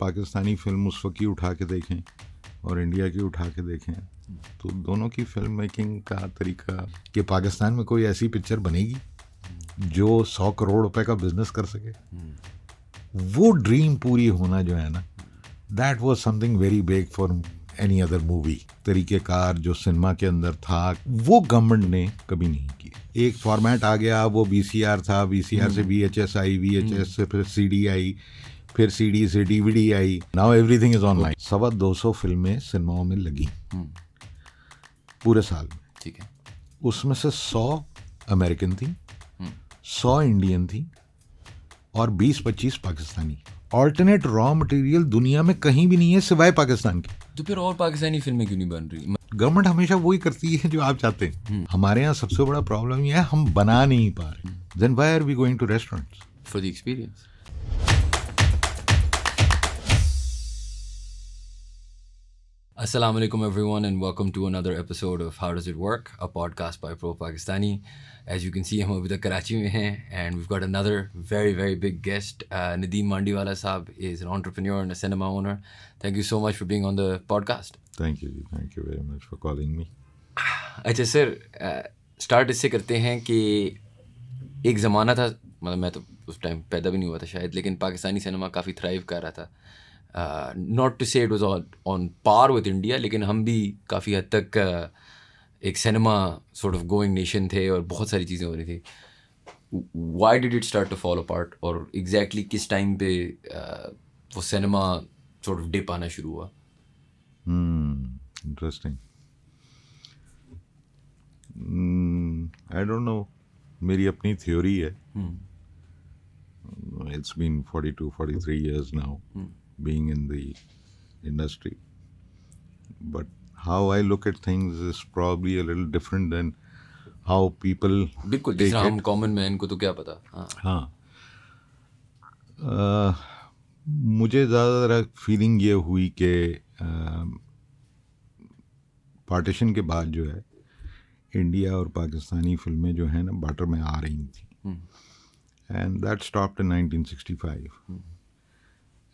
Pakistani film उस वक्त की उठा के देखें और इंडिया की उठा के देखें तो दोनों की फिल्म मेकिंग का तरीका कि पाकिस्तान में कोई ऐसी पिक्चर बनेगी जो सौ करोड़ रुपए का बिजनेस कर सके वो ड्रीम पूरी होना जो है ना that was something very big for any other movie तरीक़ेकार जो सिनेमा के अंदर था वो गवर्नमेंट ने कभी नहीं किया एक फॉर्मेट आ गया वो वी था वी से वी एच एस आई वी एच एस से फिर सी डी आई फिर सीडी से डीवीडी आई नाउ एवरीथिंग इज ऑनलाइन सवा दो सौ फिल्में सिनेमाओं में लगी हम्म। पूरे साल में ठीक है उसमें से सौ अमेरिकन थी हम्म। सौ इंडियन थी और बीस पच्चीस पाकिस्तानी ऑल्टरनेट रॉ मटेरियल दुनिया में कहीं भी नहीं है सिवाय पाकिस्तान की तो फिर और पाकिस्तानी फिल्में क्यों नहीं बन रही गवर्नमेंट हमेशा वही करती है जो आप चाहते हैं हम्म। हमारे यहाँ सबसे बड़ा प्रॉब्लम यह है हम बना नहीं पा रहे then why are we going to restaurant for the experience Assalamualaikum everyone and welcome to another episode of How Does It Work, a podcast by Pro Pakistani. As you can see, हम अभी तक कराची में हैं and we've got another very very big guest. Uh, Nadeem Mandiwala Saab is an entrepreneur and a cinema owner. Thank you so much for being on the podcast. Thank you, thank you very much for calling me. अच्छा sir start इससे करते हैं कि एक ज़माना था मतलब मैं तो उस टाइम पैदा भी नहीं हुआ था शायद लेकिन पाकिस्तानी सिनेमा काफ़ी थ्राइव कर रहा था not to say it was on par with India लेकिन हम भी काफ़ी हद तक uh, एक cinema sort of going nation थे और बहुत सारी चीज़ें हो रही थी why did it start to fall apart और एग्जैक्टली exactly किस टाइम पे uh, वो सिनेमा सॉर्ट ऑफ डिप आना शुरू हुआ इंटरेस्टिंग आई डोंट नो मेरी अपनी थ्योरी है it's been forty two forty three years now being in the industry. But how I look at things is probably a little different than how people. बिल्कुल जिस Ram common man को तो क्या पता हाँ, हाँ। मुझे ज़्यादातर फीलिंग ये हुई कि पार्टीशन के बाद जो है इंडिया और पाकिस्तानी फिल्में जो हैं ना बाटर में आ रही थी and that stop in nineteen sixty five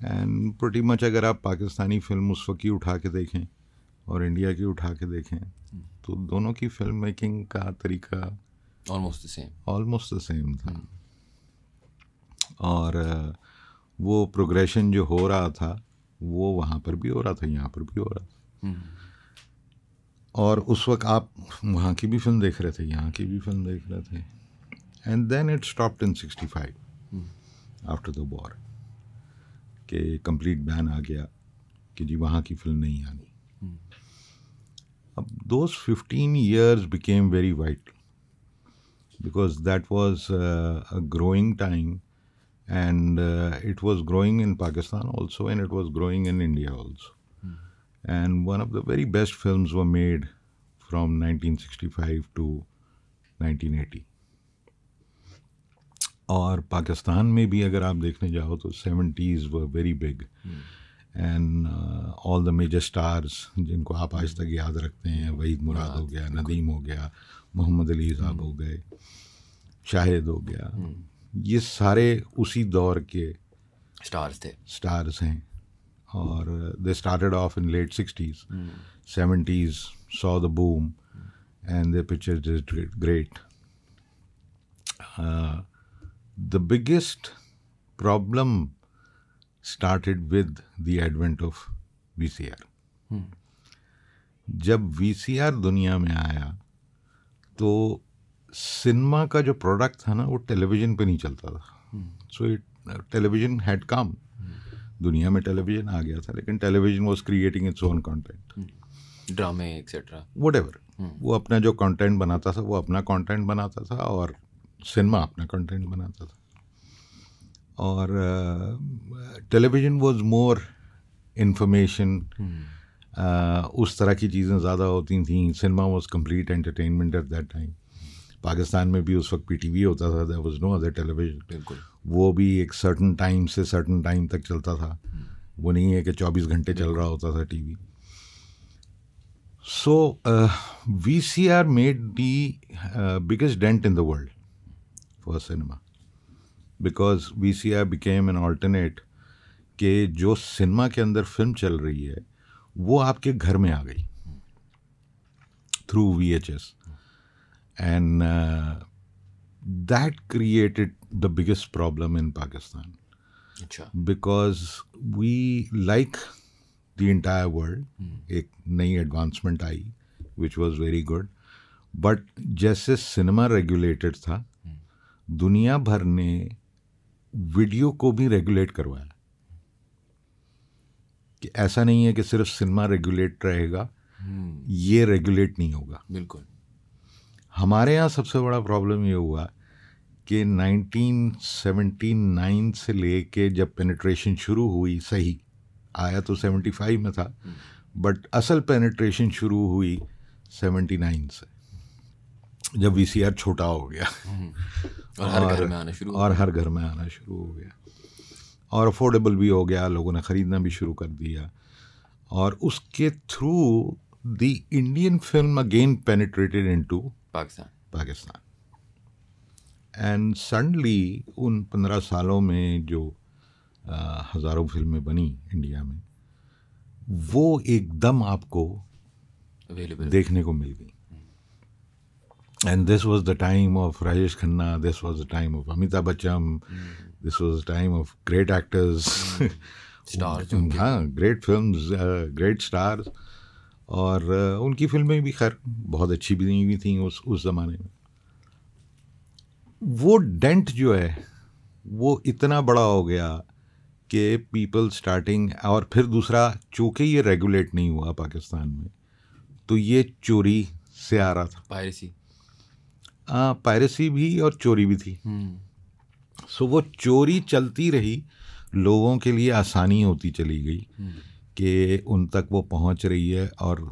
and pretty much अगर आप पाकिस्तानी फिल्म उस वक्त की उठा के देखें और इंडिया की उठा के देखें तो दोनों की फिल्म मेकिंग का तरीका almost same almost the same था hmm. और uh, वो प्रोग्रेशन जो हो रहा था वो वहाँ पर भी हो रहा था यहाँ पर भी हो रहा था hmm. और उस वक्त आप वहाँ की भी फिल्म देख रहे थे यहाँ की भी फिल्म देख रहे थे and then it stopped in sixty five after the war कि कंप्लीट बैन आ गया कि जी वहाँ की फिल्म नहीं आनी अब दो fifteen years became very white because that was a growing time and it was growing in Pakistan also and it was growing in India also and one of the very best film made from nineteen sixty five to nineteen eighty और पाकिस्तान में भी अगर आप देखने जाओ तो seventies व very big and all the major stars जिनको आप आज तक hmm. याद रखते हैं वहीद मुराद हो गया नदीम हो गया मोहम्मद अली साहब hmm. हो गए शाहिद हो गया hmm. ये सारे उसी दौर के स्टार्स थे स्टार्स हैं और they started off in late sixties seventies saw the boom and the picture is great the biggest problem started with the advent of VCR. Hmm. जब VCR दुनिया में आया तो सिनेमा का जो प्रोडक्ट था ना वो टेलीविज़न पे नहीं चलता था so it television had come दुनिया में टेलीविज़न आ गया था लेकिन television was creating its own content ड्रामे एक्सेट्रा वट एवर वो अपना जो कंटेंट बनाता था वो अपना कंटेंट बनाता था और सिनेमा अपना कंटेंट बनाता था और टेलीविज़न वाज मोर इंफॉर्मेशन उस तरह की चीज़ें ज़्यादा होती थी cinema was complete entertainment at that time Pakistan में भी उस वक्त पीटीवी होता था there was no other television बिल्कुल वो भी एक सर्टन टाइम से सर्टन टाइम तक चलता था वो नहीं है कि 24 घंटे चल रहा होता था TV so V C R made the biggest dent in the world for cinema because V C R became an alternate के जो सिनेमा के अंदर फिल्म चल रही है वो आपके घर में आ गई through V H S and that created the biggest problem in Pakistan because we like the entire world एक नई एडवांसमेंट आई which was very good but जैसे सिनेमा रेगुलेटेड था दुनिया भर ने वीडियो को भी रेगुलेट करवाया कि ऐसा नहीं है कि सिर्फ सिनेमा रेगुलेट रहेगा हम्म। ये रेगुलेट नहीं होगा बिल्कुल हमारे यहाँ सबसे बड़ा प्रॉब्लम ये हुआ कि 1979 से लेके जब पेनिट्रेशन शुरू हुई सही आया तो 75 में था बट हम्म। असल पेनिट्रेशन शुरू हुई 79 से जब वी छोटा हो गया और, हम्म। और हर घर में आना शुरू और हर घर में आना शुरू हो गया और अफोर्डेबल भी हो गया लोगों ने ख़रीदना भी शुरू कर दिया और उसके through the Indian film again penetrated into Pakistan Pakistan and suddenly उन पंद्रह सालों में जो हज़ारों फिल्में बनी इंडिया में वो एकदम आपको देखने को मिल गई and this was the time of Rajesh Khanna, this was the time of Amitabh Bachchan, mm. this was the time of great actors, mm. stars, हाँ great films, uh, great stars और uh, उनकी फिल्में भी खैर बहुत अच्छी भी नहीं हुई थी उस उस ज़माने में वो डेंट जो है वो इतना बड़ा हो गया कि पीपल स्टार्टिंग और फिर दूसरा चूँकि ये रेगुलेट नहीं हुआ पाकिस्तान में तो ये चोरी से आ रहा था पायरेसी पायरेसी भी और चोरी भी थी सो हम्म। वो चोरी चलती रही लोगों के लिए आसानी होती चली गई हम्म। कि उन तक वो पहुंच रही है और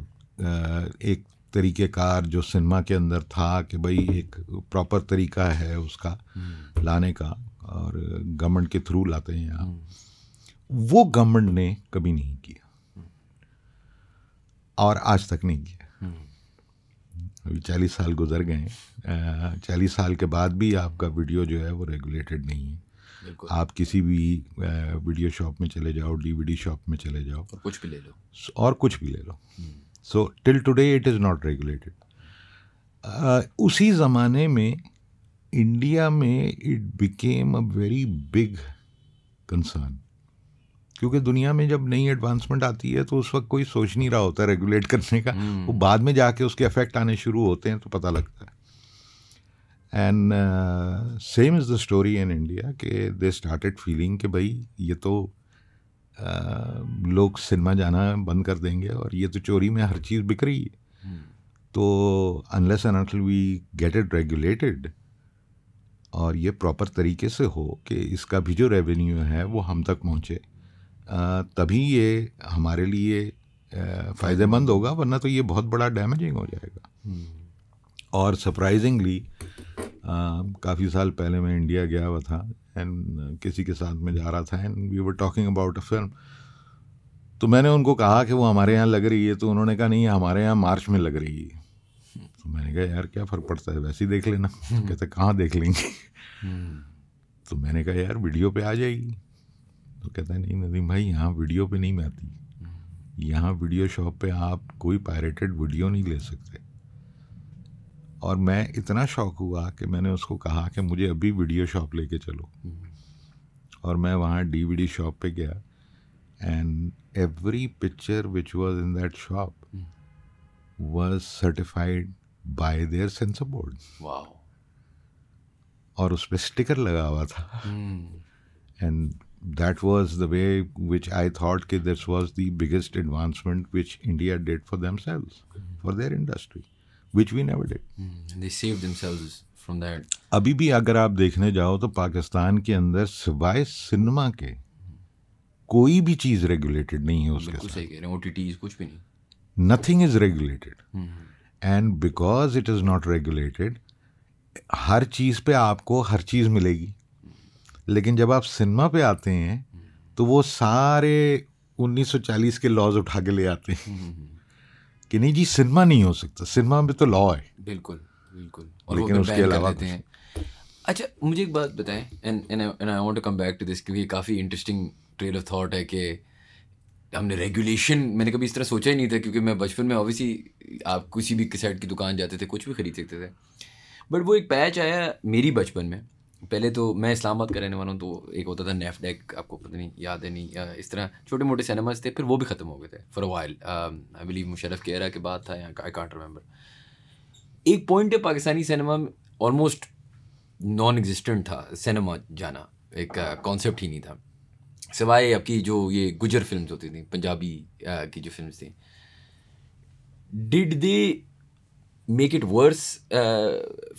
एक तरीक़ेकार जो सिनेमा के अंदर था कि भाई एक प्रॉपर तरीका है उसका हम्म। लाने का और गवर्नमेंट के थ्रू लाते हैं यहाँ वो गवर्नमेंट ने कभी नहीं किया और आज तक नहीं किया अभी चालीस साल गुजर गए चालीस साल के बाद भी आपका वीडियो जो है वो रेगुलेटेड नहीं है आप किसी भी वीडियो शॉप में चले जाओ डीवीडी शॉप में चले जाओ और कुछ भी ले लो और कुछ भी ले लो so till today it is not regulated उसी ज़माने में इंडिया में it became a very big concern क्योंकि दुनिया में जब नई एडवांसमेंट आती है तो उस वक्त कोई सोच नहीं रहा होता रेगुलेट करने का हम्म। वो बाद में जाके उसके इफेक्ट आने शुरू होते हैं तो पता लगता है and same is the story in India कि दे स्टार्टेड फीलिंग कि भाई ये तो uh, लोग सिनेमा जाना बंद कर देंगे और ये तो चोरी में हर चीज़ बिक रही है हम्म। तो unless and until we get it regulated और ये प्रॉपर तरीके से हो कि इसका भी जो रेवेन्यू है वो हम तक पहुँचे तभी ये हमारे लिए फ़ायदेमंद होगा वरना तो ये बहुत बड़ा डैमेजिंग हो जाएगा हम्म। और सरप्राइजिंगली काफ़ी साल पहले मैं इंडिया गया हुआ था एंड किसी के साथ में जा रहा था and we were talking about a film तो मैंने उनको कहा कि वो हमारे यहाँ लग रही है तो उन्होंने कहा नहीं हमारे यहाँ मार्च में लग रही है तो मैंने कहा यार क्या फ़र्क पड़ता है वैसे ही देख लेना हम्म। कहते कहाँ देख लेंगे हम्म। तो मैंने कहा यार वीडियो पे आ जाएगी तो कहता है नहीं नदीम भाई यहाँ वीडियो पे नहीं आती यहाँ वीडियो शॉप पे आप कोई पायरेटेड वीडियो नहीं ले सकते और मैं इतना शौक हुआ कि मैंने उसको कहा कि मुझे अभी वीडियो शॉप लेके चलो और मैं वहाँ डीवीडी शॉप पे गया and every picture which was in that shop was certified by their censor board और उस पर स्टिकर लगा हुआ था and hmm. that was the way which I thought that this was the biggest advancement which India did for themselves, mm-hmm. for their industry, which we never did. Mm-hmm. And they saved themselves from that. अभी भी अगर आप देखने जाओ तो पाकिस्तान के अंदर सिवाय सिनेमा के कोई भी चीज़ रेगुलेटेड नहीं है उसके साथ। सही कह रहे हैं ओटीटीज कुछ भी नहीं। Nothing is regulated. And because it is not regulated, हर चीज़ पे आपको हर चीज़ मिलेगी। लेकिन जब आप सिनेमा पे आते हैं तो वो सारे 1940 के लॉज उठा के ले आते हैं हम्म, हम्म, हम्म। कि नहीं जी सिनेमा नहीं हो सकता सिनेमा में तो लॉ है बिल्कुल बिल्कुल और लेकिन उसके अलावा अच्छा मुझे एक बात बताएं and I want to come back to this क्योंकि काफ़ी इंटरेस्टिंग ट्रेल ऑफ थॉट है कि हमने रेगुलेशन मैंने कभी इस तरह सोचा ही नहीं था क्योंकि मैं बचपन में ऑब्वियसली आप किसी भी साइड की दुकान जाते थे कुछ भी खरीद सकते थे बट वो एक पैच आया मेरी बचपन में पहले तो मैं इस्लामाबाद का रहने वाला हूँ तो एक होता था डेक आपको पता नहीं याद है नहीं इस तरह छोटे मोटे सिनेमाज थे फिर वो भी ख़त्म हो गए थे for while I believe Musharraf के के बाद था यहाँ आई कांट रिमेंबर एक पॉइंट है पाकिस्तानी सिनेमा में ऑलमोस्ट नॉन एग्जिस्टेंट था सिनेमा जाना एक कॉन्सेप्ट uh, ही नहीं था सिवाय आपकी जो ये गुजर फिल्म होती थी पंजाबी uh, की जो फिल्म थी did the make it worse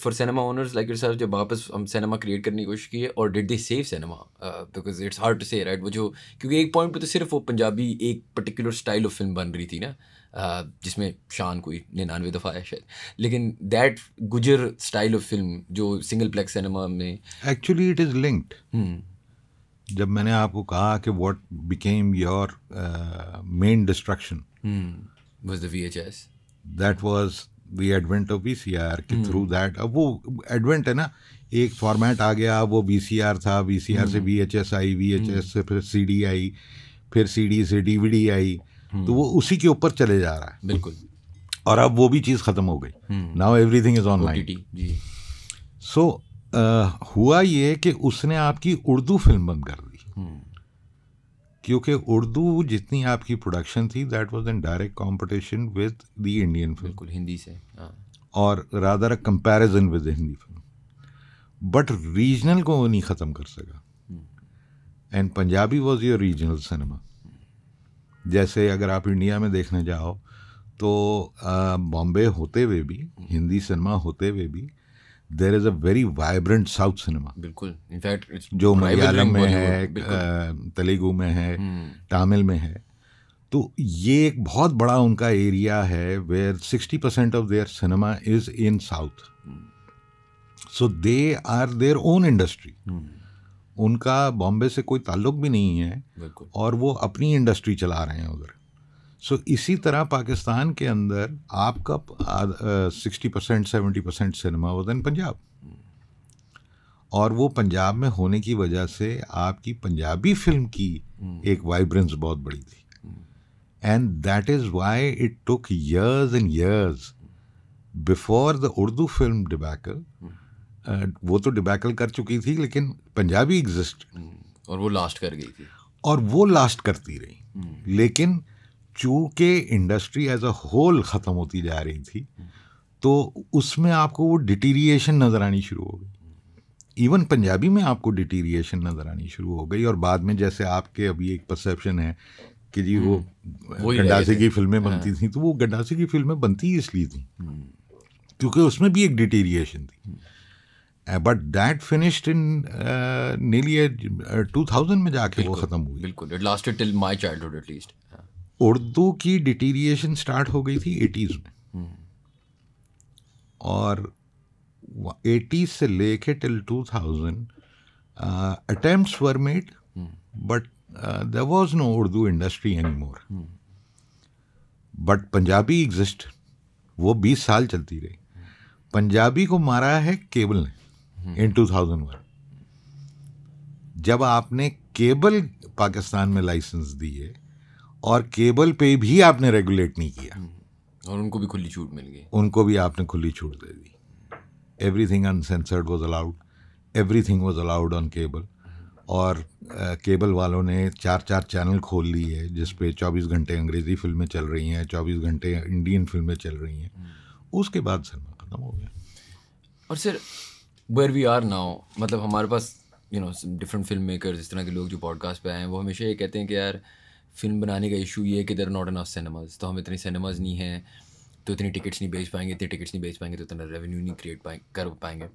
for cinema owners like your जब वापस हम सिनेमा क्रिएट करने की कोशिश की है और did they save cinema because it's hard to say right वो जो क्योंकि एक पॉइंट पे तो सिर्फ वो पंजाबी एक पर्टिकुलर स्टाइल ऑफ फिल्म बन रही थी ना uh, जिसमें शान कोई निन्यानवे दफ़ा है शायद लेकिन that Gujjar style of film जो सिंगल प्लेक्स सिनेमा में एक्चुअली इट इज़ लिंक्ड जब मैंने आपको कहा कि what became your main destruction was the V H S that was we advent of V C R के थ्रू hmm. दैट अब वो एडवेंट है ना एक फॉर्मेट आ गया वो वी सी आर था वी सी आर से वी एच एस आई वी एच एस से फिर सी डी आई फिर सी डी से डी वी डी आई तो hmm. वो उसी के ऊपर चले जा रहा है बिल्कुल और अब वो भी चीज़ ख़त्म हो गई now thing is online so हुआ ये कि उसने आपकी उर्दू फिल्म बंद कर दी क्योंकि उर्दू जितनी आपकी प्रोडक्शन थी that was in direct competition with the Indian film बिल्कुल हिंदी से हाँ। और rather a comparison with Hindi film but regional को वो नहीं ख़त्म कर सका and Punjabi was your regional cinema जैसे अगर आप इंडिया में देखने जाओ तो बॉम्बे होते हुए भी हम्म। हिंदी सिनेमा होते हुए भी there is a very vibrant south cinema बिल्कुल इनफैक्ट जो मलयालम में है तेलुगु में है हम्म। तमिल में है तो ये एक बहुत बड़ा उनका एरिया है where sixty percent of their cinema is in south so they are their own industry उनका बॉम्बे से कोई ताल्लुक भी नहीं है और वो अपनी इंडस्ट्री चला रहे हैं उधर सो इसी तरह पाकिस्तान के अंदर आपका sixty percent seventy percent cinema one Punjab और वो पंजाब में होने की वजह से आपकी पंजाबी फिल्म की हम्म। एक वाइब्रेंस बहुत बड़ी थी and that is why it took years and years before the Urdu film debacle वो तो डिबैकल कर चुकी थी लेकिन पंजाबी एग्जिस्ट हम्म। और वो लास्ट कर गई थी और वो लास्ट करती रही हम्म। लेकिन चूंकि इंडस्ट्री एज अ होल ख़त्म होती जा रही थी तो उसमें आपको वो डिटीरिएशन नज़र आनी शुरू हो गई इवन पंजाबी में आपको डिटीरिएशन नज़र आनी शुरू हो गई और बाद में जैसे आपके अभी एक परसेप्शन है कि जी वो हम्म, गड्डासी की फिल्में हाँ। बनती थी तो वो गड्डासी की फिल्में बनती ही इसलिए थी हम्म। क्योंकि उसमें भी एक डिटीरिएशन थी बट दैट फिनिश्ड इन नीली टू थाउजेंड में जाके वो ख़त्म हुई बिल्कुल it lasted till my childhood at Urdu की डिटीरिएशन स्टार्ट हो गई थी एटीज़ में और एटीज़ से लेके till two thousand attempt were made but there was no Urdu industry any more but Punjabi exist वो बीस साल चलती रही पंजाबी को मारा है केबल ने इन टू थाउजेंड वन जब आपने केबल पाकिस्तान में लाइसेंस दिए और केबल पे भी आपने रेगुलेट नहीं किया हम्म। और उनको भी खुली छूट मिल गई उनको भी आपने खुली छूट दे दी everything uncensored was allowed everything was allowed on cable और केबल वालों ने चार चार चैनल खोल लिए जिस पे 24 घंटे अंग्रेज़ी फिल्में चल रही हैं 24 घंटे इंडियन फिल्में चल रही हैं हम्म। उसके बाद सिनेमा ख़त्म हो गया और sir where we are now मतलब हमारे पास you know different film maker जिस तरह के लोग जो पॉडकास्ट पे आए हैं वो हमेशा ये कहते हैं कि यार फिल्म बनाने का इशू ये है कि there not enough cinemas तो हम इतने सिनेमाज नहीं हैं तो इतनी टिकट्स नहीं बेच पाएंगे इतनी टिकट्स नहीं बेच पाएंगे तो इतना रेवेन्यू नहीं क्रिएट पाए कर पाएंगे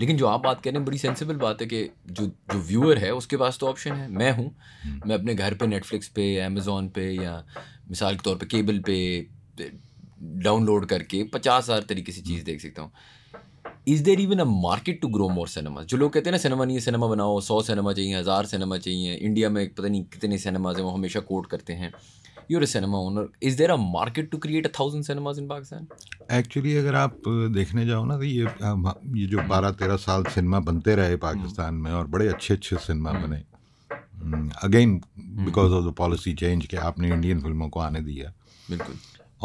लेकिन जो आप बात कर रहे हैं बड़ी सेंसिबल बात है कि जो जो व्यूअर है उसके पास तो ऑप्शन है मैं हूँ हम्म. मैं अपने घर पे नेटफ्लिक्स पे अमेज़ोन पे या मिसाल के तौर पे केबल पे डाउनलोड करके पचास हज़ार तरीके से चीज़ हम्म. देख सकता हूँ is there even a market to grow more cinema जो लोग कहते हैं ना सिनेमा नहीं है सिनेमा बनाओ सौ सिनेमा चाहिए हज़ार सिनेमा चाहिए इंडिया में पता नहीं कितने सिनेमाज हैं वो हमेशा कोट करते हैं you're a cinema owner is there a market to create a thousand cinemas in Pakistan actually अगर आप देखने जाओ ना तो ये ये जो बारह तेरह साल सिनेमा बनते रहे पाकिस्तान में और बड़े अच्छे अच्छे सिनेमा हम्म। बने again because of the policy change कि आपने इंडियन फिल्मों को आने दिया बिल्कुल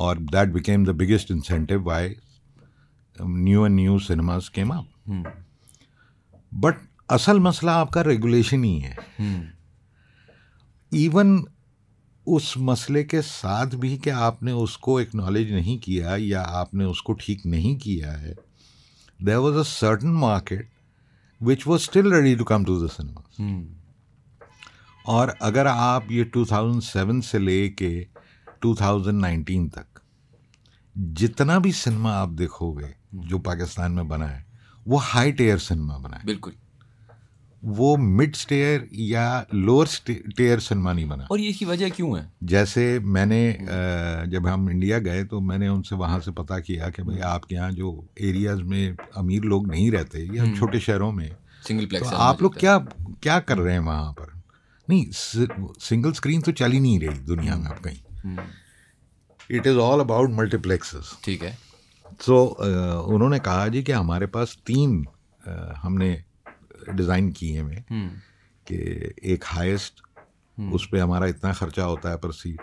और that became the biggest incentive why new and new cinema के up. बट असल मसला आपका रेगुलेशन ही है इवन उस मसले के साथ भी कि आपने उसको एक्नॉलेज नहीं किया या आपने उसको ठीक नहीं किया है there was a certain market which was still ready to come to the cinema और अगर आप ये 2007 से ले के 2019 तक जितना भी सिनेमा आप देखोगे जो पाकिस्तान में बना है वो हाई टेयर सिनेमा बना है बिल्कुल वो मिड स्टेयर या लोअर टेयर सिनेमा नहीं बना और ये इसकी वजह क्यों है जैसे मैंने जब हम इंडिया गए तो मैंने उनसे वहाँ से पता किया कि भाई आपके यहाँ जो एरियाज में अमीर लोग नहीं रहते या हम्म। छोटे शहरों में सिंगल प्लेक्स तो आप लोग क्या क्या कर रहे हैं वहाँ पर नहीं सिंगल स्क्रीन तो चल ही नहीं रही दुनिया में आप कहीं हम्म। It is all about multiplexes ठीक है सो so, uh, उन्होंने कहा जी कि हमारे पास तीन uh, हमने डिज़ाइन किए हैं हम्म। कि एक हाईएस्ट हम्म। उस पर हमारा इतना खर्चा होता है पर सी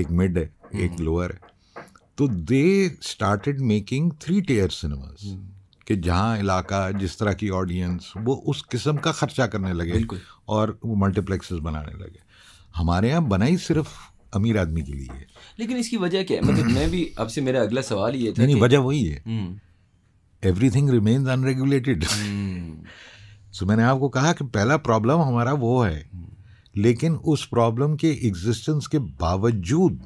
एक मिड है एक लोअर हम्म। है तो they started making three tier cinemas कि जहाँ इलाका जिस तरह की ऑडियंस वो उस किस्म का खर्चा करने लगे और वो मल्टीप्लेक्सेस बनाने लगे हमारे यहाँ बनाई सिर्फ अमीर आदमी के लिए लेकिन इसकी वजह क्या है मतलब मैं भी आपसे मेरा अगला सवाल ये था नहीं वजह वही है everything remains unregulated so मैंने आपको कहा कि पहला प्रॉब्लम हमारा वो है लेकिन उस प्रॉब्लम के एग्जिस्टेंस के बावजूद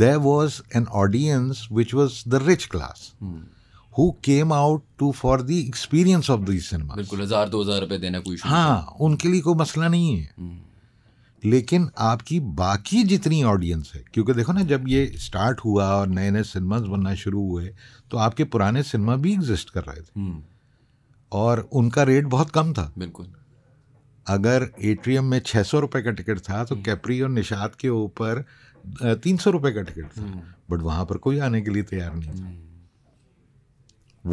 there was an audience which was the rich class who came out to for the experience of cinema बिल्कुल हजार दो हजार रुपए देना कोई हाँ उनके लिए कोई मसला नहीं है hmm. लेकिन आपकी बाकी जितनी ऑडियंस है क्योंकि देखो ना जब ये स्टार्ट हुआ और नए नए सिनेमाज बनना शुरू हुए तो आपके पुराने सिनेमा भी एग्जिस्ट कर रहे थे हम्म। और उनका रेट बहुत कम था बिल्कुल अगर एट्रियम में छः सौ रुपये का टिकट था तो कैपरी हम्म। और निषाद के ऊपर तीन सौ रुपये का टिकट था बट हम्म। वहाँ पर कोई आने के लिए तैयार नहीं था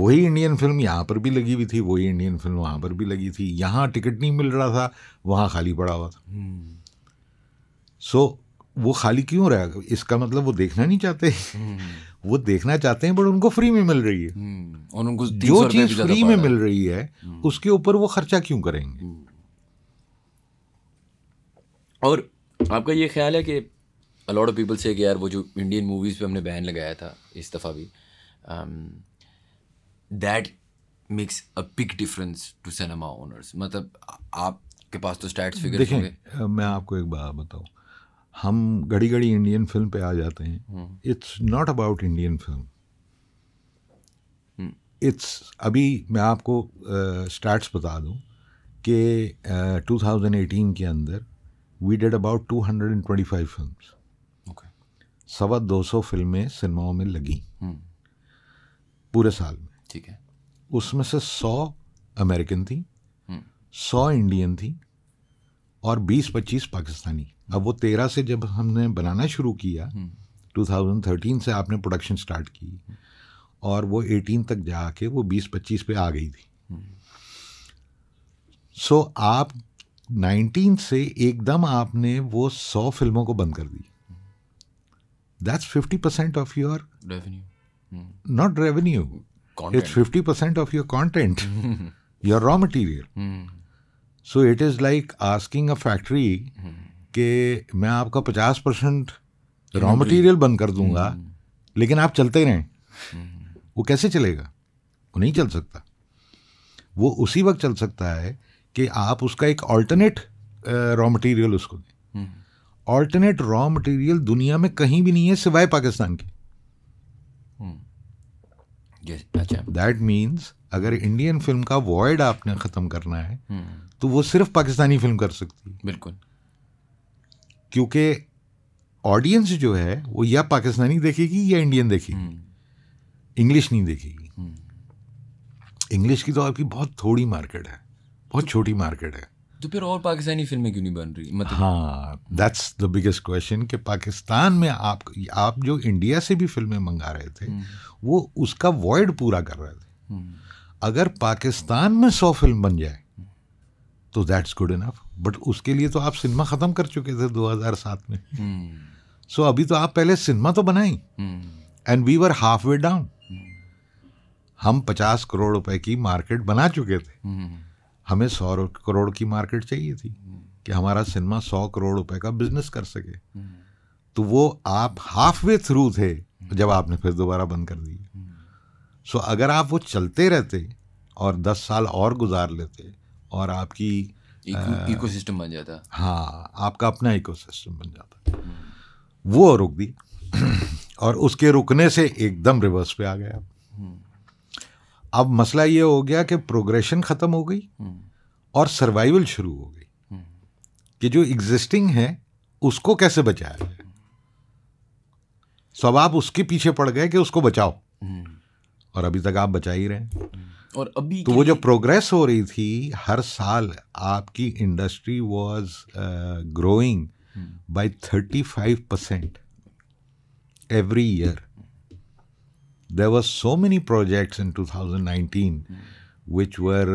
वही इंडियन फिल्म यहाँ पर भी लगी हुई थी वही इंडियन फिल्म वहाँ पर भी लगी थी यहाँ टिकट नहीं मिल रहा था वहाँ खाली पड़ा हुआ था सो वो खाली क्यों रहा इसका मतलब वो देखना नहीं चाहते हम्म। वो देखना चाहते हैं बट उनको फ्री में मिल रही है हम्म। और उनको जो चीज़ फ्री में मिल रही है हम्म। उसके ऊपर वो खर्चा क्यों करेंगे और आपका ये ख्याल है कि अलॉट ऑफ पीपल से कि यार वो जो इंडियन मूवीज़ पे हमने बैन लगाया था इस दफ़ा भी that makes a big difference to cinema owners मतलब आपके पास तो स्टैट्स फिगर देखें मैं आपको एक बात बताऊँ हम घड़ी घड़ी इंडियन फिल्म पे आ जाते हैं it's not about Indian film it's अभी मैं आपको स्टैट्स uh, बता दूं कि uh, 2018 के अंदर we did about 225 five film सवा दो सौ फिल्में सिनेमाओं में लगी hmm. पूरे साल में ठीक है उसमें से सौ अमेरिकन थी हम्म। सौ इंडियन थी और बीस पच्चीस पाकिस्तानी अब वो तेरह से जब हमने बनाना शुरू किया 2013 हम्म। से आपने प्रोडक्शन स्टार्ट की और वो 18 तक जाके वो 20-25 पे आ गई थी सो हम्म। so, आप 19 से एकदम आपने वो 100 फिल्मों को बंद कर दी that's 50 percent of your revenue not revenue it's 50 percent of your content your raw material so it is like asking a factory कि मैं आपका पचास परसेंट रॉ मटेरियल बंद कर दूंगा hmm. लेकिन आप चलते रहें hmm. वो कैसे चलेगा वो नहीं चल सकता वो उसी वक्त चल सकता है कि आप उसका एक ऑल्टरनेट रॉ मटेरियल उसको दें ऑल्टरनेट रॉ मटेरियल दुनिया में कहीं भी नहीं है सिवाय पाकिस्तान के hmm. अच्छा दैट मीन्स अगर इंडियन फिल्म का वॉइड आपने ख़त्म करना है तो वो सिर्फ पाकिस्तानी फिल्म कर सकती है बिल्कुल क्योंकि ऑडियंस जो है वो या पाकिस्तानी देखेगी या इंडियन देखेगी इंग्लिश हम्म। नहीं देखेगी इंग्लिश हम्म। की तो आपकी बहुत थोड़ी मार्केट है बहुत छोटी मार्केट है तो फिर और पाकिस्तानी फिल्में क्यों नहीं बन रही मतलब हाँ दैट्स द बिगेस्ट क्वेश्चन कि पाकिस्तान में आप आप जो इंडिया से भी फिल्में मंगा रहे थे हम्म। वो उसका वॉइड पूरा कर रहे थे अगर पाकिस्तान में सौ फिल्म बन जाए तो दैट्स गुड इनफ बट उसके लिए तो आप सिनेमा ख़त्म कर चुके थे 2007 में सो हम्म। so, अभी तो आप पहले सिनेमा तो बनाई and we were half way down हम 50 करोड़ रुपए की मार्केट बना चुके थे हम्म। हमें सौ करोड़ की मार्केट चाहिए थी हम्म। कि हमारा सिनेमा सौ करोड़ रुपए का बिजनेस कर सके तो वो आप हाफ वे थ्रू थे जब आपने फिर दोबारा बंद कर दिया सो so, अगर आप वो चलते रहते और दस साल और गुजार लेते और आपकी इकोसिस्टम हाँ। बन जाता हाँ आपका अपना इकोसिस्टम बन जाता वो रुक दिया और उसके रुकने से एकदम रिवर्स पे आ गया हम्म। अब मसला ये हो गया कि प्रोग्रेशन ख़त्म हो गई हम्म। और सर्वाइवल शुरू हो गई हम्म। कि जो एग्जिस्टिंग है उसको कैसे बचाया जाए सब आप उसके पीछे पड़ गए कि उसको बचाओ और अभी तक आप बचा ही रहे और अभी तो वो जो प्रोग्रेस हो रही थी हर साल आपकी industry was growing by thirty five percent every year there was so many projects in two thousand nineteen which were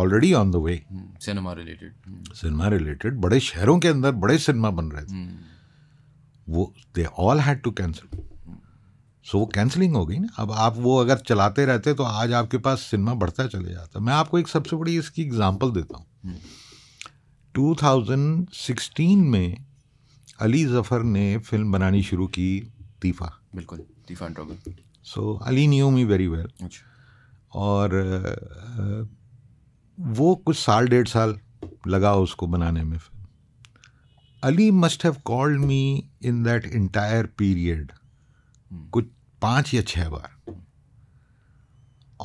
already on the way cinema related cinema related बड़े शहरों के अंदर बड़े सिनेमा बन रहे थे हम्म। वो they all had to cancel so वो कैंसलिंग हो गई ना अब आप वो अगर चलाते रहते तो आज आपके पास सिनेमा बढ़ता चले जाता मैं आपको एक सबसे बड़ी इसकी एग्जांपल देता हूँ 2016 हम्म। में अली ज़फ़र ने फिल्म बनानी शुरू की तीफा बिल्कुल Teefa trouble so Ali knew me very well अच्छा। और वो कुछ साल डेढ़ साल लगा उसको बनाने में film Ali must have called me in that entire period कुछ पाँच या छः बार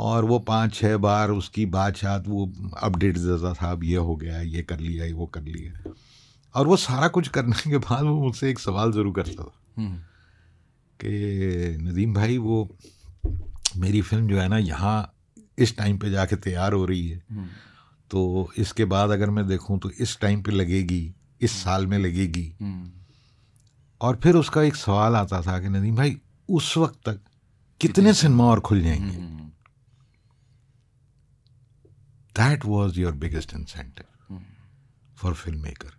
और वो पाँच छः बार उसकी बातचात वो अपडेट देता था अब ये हो गया ये कर लिया ये वो कर लिया और वो सारा कुछ करने के बाद वो मुझसे एक सवाल ज़रूर करता था हम्म। कि नदीम भाई वो मेरी फिल्म जो है ना यहाँ इस टाइम पे जाके तैयार हो रही है हम्म। तो इसके बाद अगर मैं देखूँ तो इस टाइम पे लगेगी इस हम्म। साल में लगेगी और फिर उसका एक सवाल आता था कि नदीम भाई उस वक्त तक कितने सिनेमा और खुल जाएंगे that was your biggest incentive for film maker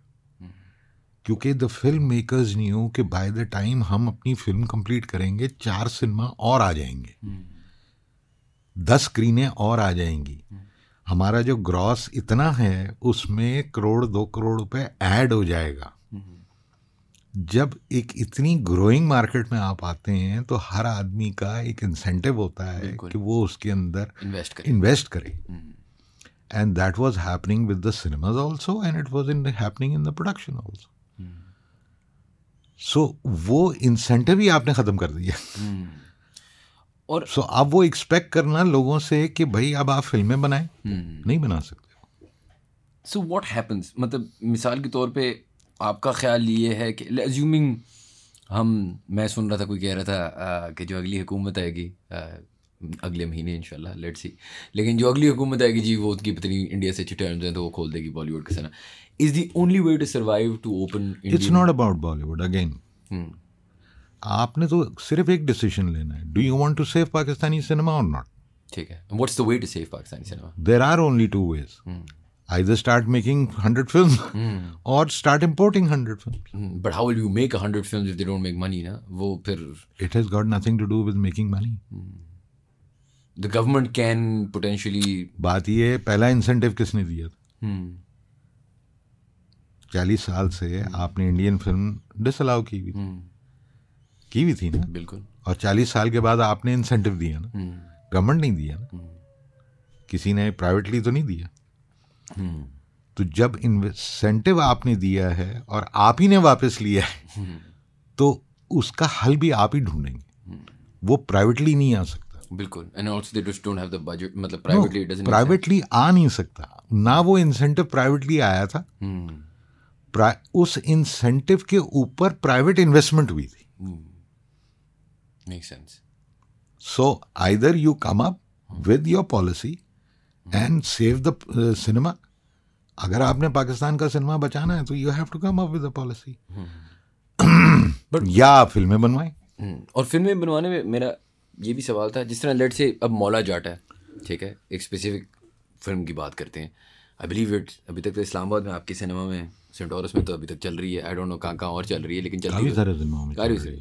क्योंकि द फिल्म मेकर्स न्यू कि बाय द टाइम हम अपनी फिल्म कंप्लीट करेंगे चार सिनेमा और आ जाएंगे हम्म। दस स्क्रीनें और आ जाएंगी हम्म। हमारा जो ग्रॉस इतना है उसमें करोड़ दो करोड़ रुपए ऐड हो जाएगा जब एक इतनी ग्रोइंग मार्केट में आप आते हैं तो हर आदमी का एक इंसेंटिव होता है कि वो उसके अंदर इन्वेस्ट करे and that was happening with the cinemas also and it was in happening in the production also so वो इंसेंटिव ही आपने ख़त्म कर दिया हम्म। और सो आप वो एक्सपेक्ट करना लोगों से कि भाई अब आप फिल्में बनाए हम्म। नहीं बना सकते सो वॉट हैपन्स मतलब मिसाल के तौर पर आपका ख्याल ये है कि एज्यूमिंग हम मैं सुन रहा था कोई कह रहा था आ, कि जो अगली हुकूमत आएगी अगले महीने इंशाल्लाह लेट सी लेकिन जो अगली हुकूमत आएगी जी वो उसकी पत्नी इंडिया से अच्छी टर्म्स हैं तो वो खोल देगी बॉलीवुड के सना is the only way to survive to open it's not about Bollywood again आपने तो सिर्फ एक डिसीजन लेना है do you want to save Pakistani cinema और नॉट ठीक है what's the way to save Pakistani cinema there are only two ways either start making 100 films mm. or start importing 100 films. Mm. But how will you make 100 films if they don't make money? Na? Wo phir... It has got nothing to do with making money. Mm. The government can potentially... बात ये पहला incentive किसने दिया था चालीस साल से आपने इंडियन फिल्म डिसअलाउ की हुई थी की हुई थी ना बिल्कुल और चालीस साल के बाद आपने इंसेंटिव दिया ना गवर्नमेंट नहीं दिया ना किसी ने प्राइवेटली तो नहीं दिया हम्म। तो जब इंसेंटिव आपने दिया है और आप ही ने वापस लिया है हम्म। तो उसका हल भी आप ही ढूंढेंगे हम्म। वो प्राइवेटली नहीं आ सकता बिल्कुल and also they just don't have the budget मतलब प्राइवेटली इट प्राइवेटली आ नहीं सकता ना वो इंसेंटिव प्राइवेटली आया था hmm. उस इंसेंटिव के ऊपर प्राइवेट इन्वेस्टमेंट हुई थी make sense so either you come up with your policy and save the cinema अगर आपने पाकिस्तान का सिनेमा बचाना है तो you have to come up with policy but या फिल्में बनवाएं hmm. और फिल्में बनवाने में मेरा ये भी सवाल था जिस तरह लेट से अब मौला जाट है ठीक है एक स्पेसिफिक फिल्म की बात करते हैं आई बिलीव इट अभी तक तो इस्लामाबाद में आपके सिनेमा में सेंटोरस में तो अभी तक चल रही है आई डोंट नो कहाँ कहाँ और चल रही है लेकिन चल रही है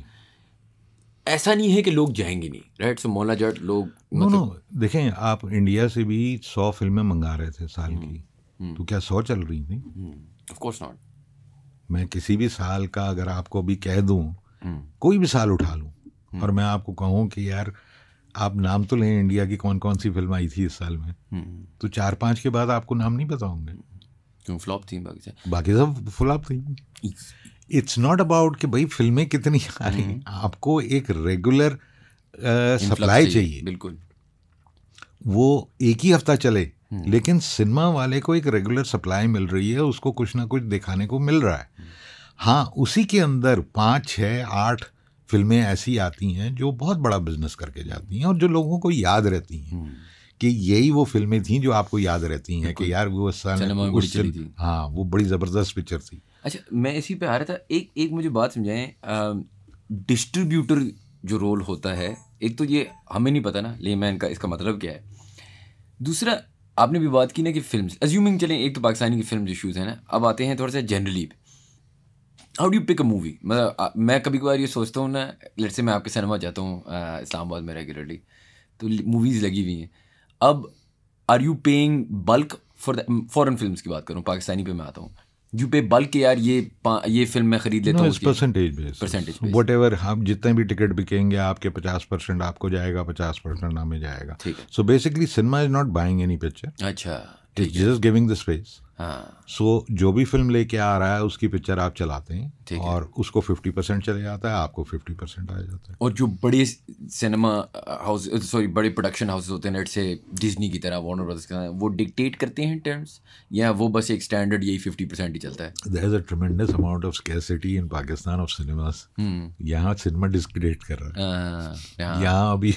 ऐसा नहीं है कि लोग जाएंगे नहीं राइट सो मौला जट लोग नो नो मतलब देखें आप इंडिया से भी सौ फिल्में मंगा रहे थे साल हम्म, की हम्म। तो क्या सौ चल रही थी ऑफ कोर्स नॉट मैं किसी भी साल का अगर आपको भी कह दूं हम्म। कोई भी साल उठा लूं और मैं आपको कहूं कि यार आप नाम तो लें इंडिया की कौन कौन सी फिल्म आई थी इस साल में तो चार पांच के बाद आपको नाम नहीं बताऊंगे क्यों फ्लॉप थी बाकी बाकी सब फ्लॉप थी इट्स नॉट अबाउट कि भाई फिल्में कितनी आ रही हैं हम्म। आपको एक रेगुलर सप्लाई चाहिए बिल्कुल वो एक ही हफ्ता चले हम्म। लेकिन सिनेमा वाले को एक रेगुलर सप्लाई मिल रही है उसको कुछ ना कुछ दिखाने को मिल रहा है हम्म। हाँ उसी के अंदर पाँच छः आठ फिल्में ऐसी आती हैं जो बहुत बड़ा बिजनेस करके जाती हैं और जो लोगों को याद रहती हैं कि यही वो फिल्में थी जो आपको याद रहती हैं कि यार वो सन हाँ वो बड़ी ज़बरदस्त पिक्चर थी अच्छा मैं इसी पे आ रहा था एक एक मुझे बात समझाएं डिस्ट्रीब्यूटर जो रोल होता है एक तो ये हमें नहीं पता ना लेमैन का इसका मतलब क्या है दूसरा आपने भी बात की ना कि फिल्म अज्यूमिंग चलें एक तो पाकिस्तानी की फिल्म इशूज़ हैं ना अब आते हैं थोड़ा सा जनरली पे how do pick a movie मतलब मैं कभी कभार ये सोचता हूँ ना लेट से मैं आपके सिनेमा जाता हूँ इस्लामाबाद में रेगुलरली तो मूवीज़ लगी हुई हैं अब are you paying bulk for foreign film की बात करूँ पाकिस्तानी पे मैं आता हूँ यू पे बल्क यार ये ये फिल्म मैं खरीद लेता हूँ परसेंटेज परसेंटेज वट एवर हम जितने भी टिकट बिकेंगे आपके पचास परसेंट आपको जाएगा पचास परसेंट हमें जाएगा so basically cinema is not buying any picture अच्छा जस्ट गिविंग द स्पेस हाँ सो so, जो भी फिल्म लेके आ रहा है उसकी पिक्चर आप चलाते हैं और उसको फिफ्टी परसेंट चले जाता है आपको फिफ्टी परसेंट आ जाता है और जो बड़े सिनेमा हाउस सॉरी बड़े प्रोडक्शन हाउसेज होते हैं नेट से डिज्नी की तरह वार्नर ब्रदर्स की वो डिक्टेट करते हैं टर्म्स या वो बस एक स्टैंडर्ड यही फिफ्टी परसेंट ही चलता है there is a tremendous amount of scarcity in Pakistan of cinema यहाँ सिनेमा डिस्क्रिएट कर रहा है हाँ, हाँ, हाँ। यहाँ अभी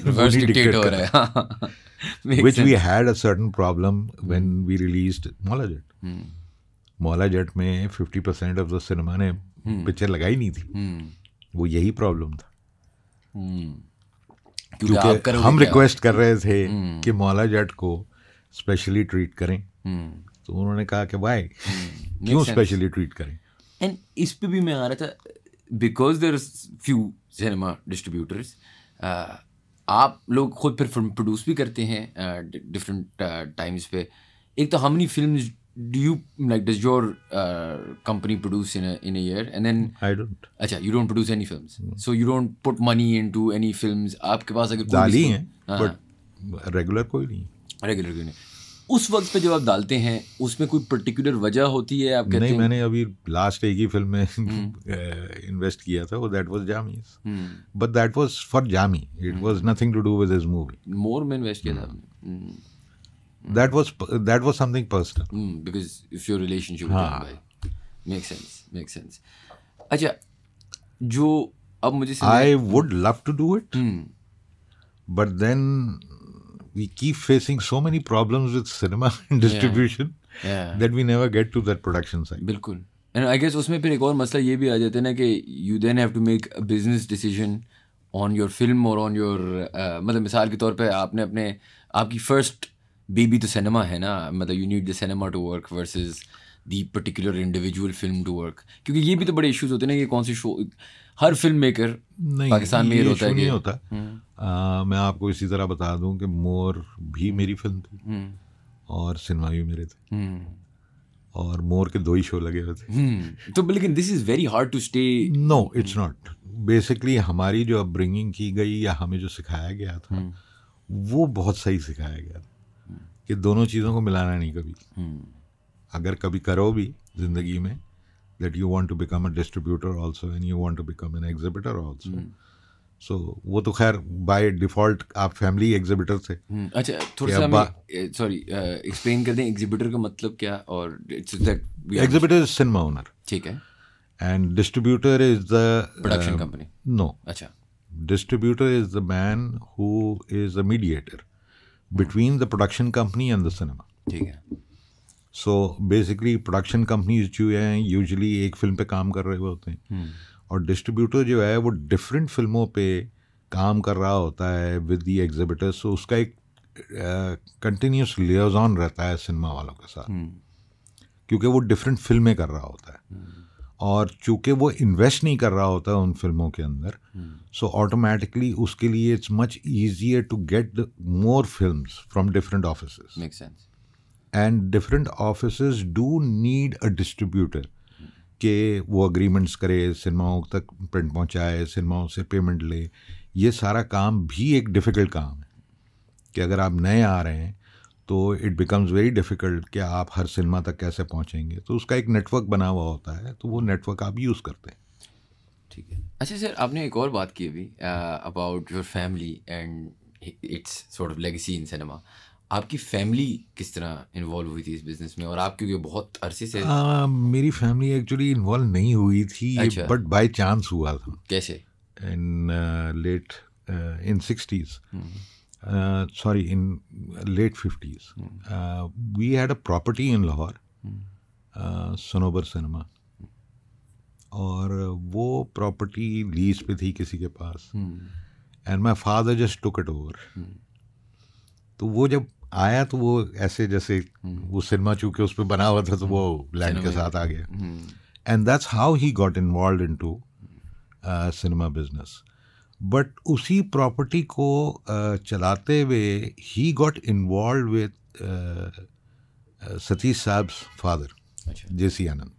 डिक्टेट हो रहा है which sense. we had a certain problem when hmm. we released मौला जट मौला जट में 50% परसेंट ऑफ द सिनेमा ने पिक्चर hmm. लगाई नहीं थी hmm. वो यही प्रॉब्लम था क्योंकि हम रिक्वेस्ट कर रहे थे कि मौला जट को स्पेशली ट्रीट करें तो उन्होंने कहा कि वाई क्यों स्पेशली ट्रीट करें एंड इस पे भी मैं आ रहा था because there few cinema distributors आप लोग खुद फिर फिल्म प्रोड्यूस भी करते हैं डिफरेंट टाइम्स पे एक तो हमनी film do you like does your company produce in in year and then I don't अच्छा you don't produce any film so you don't put money into any film आपके पास अगर कोई नहीं रेगुलर हाँ। कोई नहीं उस वक्त पे जब आप डालते हैं उसमें कोई पर्टिकुलर वजह होती है आप कहते नहीं मैंने अभी लास्ट एक ही फिल्म में इन्वेस्ट हम्म। किया था वो that was Jami but that was for Jami it was nothing to do with his movie more में इन्वेस्ट किया था that was that was something personal because if your relationship with हां मेक सेंस मेक सेंस अच्छा जो अब मुझे I would love to do it but then we keep facing so many problems with cinema and distribution yeah. that we never get to that production side. बिल्कुल and I guess उसमें फिर एक और मसला ये भी आ जाता है ना कि you then have to make a business decision on your film और ऑन योर मतलब मिसाल के तौर पे आपने अपने आपकी फर्स्ट बेबी तो सिनेमा है ना मतलब you need the cinema to work versus the particular individual film to work क्योंकि ये भी तो बड़े इश्यूज होते हैं ना कि कौन सी शो हर फिल्म मेकर नहीं पाकिस्तान में होता है कि होता आ, मैं आपको इसी तरह बता दूं कि मोर भी मेरी फिल्म थी हम्म। और सिनेमा भी मेरे थे हम्म। और मोर के दो ही शो लगे हुए थे हम्म। तो लेकिन this is very hard to stay no it's not basically हमारी जो अपब्रिंगिंग की गई या हमें जो सिखाया गया था वो बहुत सही सिखाया गया था कि दोनों चीज़ों को मिलाना नहीं कभी अगर कभी करो भी ज़िंदगी में that you want to become a distributor also and you want to become an exhibitor also. Mm. So so, वो तो खैर बाय डिफॉल्ट आप फैमिली एग्जिबिटर थे अच्छा थोड़ा सा सॉरी एक्सप्लेन कर दें एग्जिबिटर का मतलब क्या और एग्जिबिटर इज सिनेमा ओनर ठीक है and distributor is the production company no अच्छा distributor is the man who is a mediator between the production company and the cinema ठीक है सो बेसिकली प्रोडक्शन कंपनीज जो हैं यूजली एक film पे काम कर रहे होते हैं hmm. और डिस्ट्रीब्यूटर जो है वो डिफरेंट फिल्मों पे काम कर रहा होता है विद दी एग्जिबिटर्स सो उसका एक कंटिन्यूस लियोजॉन रहता है सिनेमा वालों के साथ hmm. क्योंकि वो डिफरेंट फिल्में कर रहा होता है hmm. और चूंकि वो इन्वेस्ट नहीं कर रहा होता उन फिल्मों के अंदर सो ऑटोमेटिकली उसके लिए it's much easier to get more film from different office make sense and different office do need a distributor के वो अग्रीमेंट्स करे सिनेमाओं तक प्रिंट पहुंचाए सिनेमाओं से पेमेंट ले ये सारा काम भी एक डिफ़िकल्ट काम है कि अगर आप नए आ रहे हैं तो इट बिकम्स वेरी डिफ़िकल्ट कि आप हर सिनेमा तक कैसे पहुंचेंगे तो उसका एक नेटवर्क बना हुआ होता है तो वो नेटवर्क आप यूज़ करते हैं ठीक है अच्छा सर आपने एक और बात की अभी about your family and it's sort of legacy in cinema आपकी फैमिली किस तरह इन्वॉल्व हुई थी इस बिजनेस में और आप क्योंकि बहुत अरसे से आ, मेरी फैमिली एक्चुअली इन्वॉल्व नहीं हुई थी अच्छा। बट बाय चांस हुआ था कैसे in late in sixties sorry in late fifties we had a property in Lahore Sanobar cinema और वो प्रॉपर्टी लीज पे थी किसी के पास and my father just took it over तो वो जब आया तो वो ऐसे जैसे हम्म। वो सिनेमा चूंकि उस पर बना हुआ था तो वो हम्म। लैंड के साथ आ गया and that's how he got involve into cinema business but उसी प्रॉपर्टी को uh, चलाते हुए he got involve with Satish sahab father J C Anand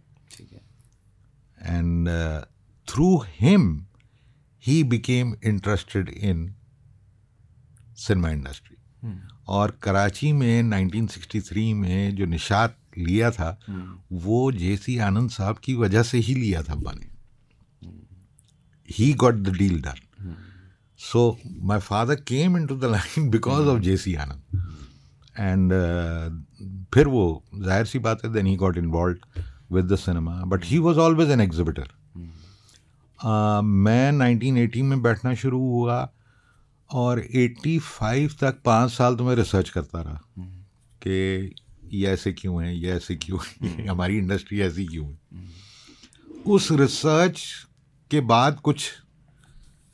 and through him he became interested in cinema industry और कराची में 1963 में जो निषाद लिया था हम्म। वो जे सी आनंद साहब की वजह से ही लिया था अब्बा ने got the deal deal so Mm. Father came father came into the line because mm. of J.C. Hmm. Anand. Uh, फिर वो जाहिर सी बात है then he got involve with the cinema but he was always an exhibitor मैं 1980 में बैठना शुरू हुआ और 85 तक पाँच साल तो मैं रिसर्च करता रहा हम्म। कि ये ऐसे क्यों है ये ऐसे क्यों है हम्म। हमारी इंडस्ट्री ऐसी क्यों है हम्म। उस रिसर्च के बाद कुछ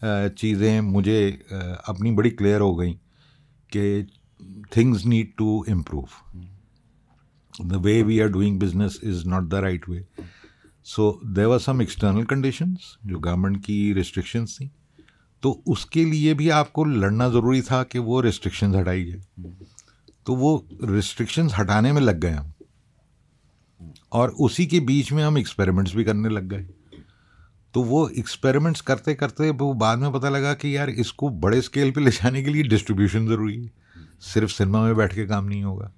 चीज़ें मुझे अपनी बड़ी क्लियर हो गई कि things need to improve the way we are doing business is not the right way so there were some external conditions जो गवर्नमेंट की रिस्ट्रिक्शंस थी तो उसके लिए भी आपको लड़ना ज़रूरी था कि वो रिस्ट्रिक्शंस हटाई जाए तो वो रिस्ट्रिक्शंस हटाने में लग गए हम और उसी के बीच में हम एक्सपेरिमेंट्स भी करने लग गए तो वो एक्सपेरिमेंट्स करते करते वो बाद में पता लगा कि यार इसको बड़े स्केल पे ले जाने के लिए डिस्ट्रीब्यूशन ज़रूरी है सिर्फ सिनेमा में बैठ के काम नहीं होगा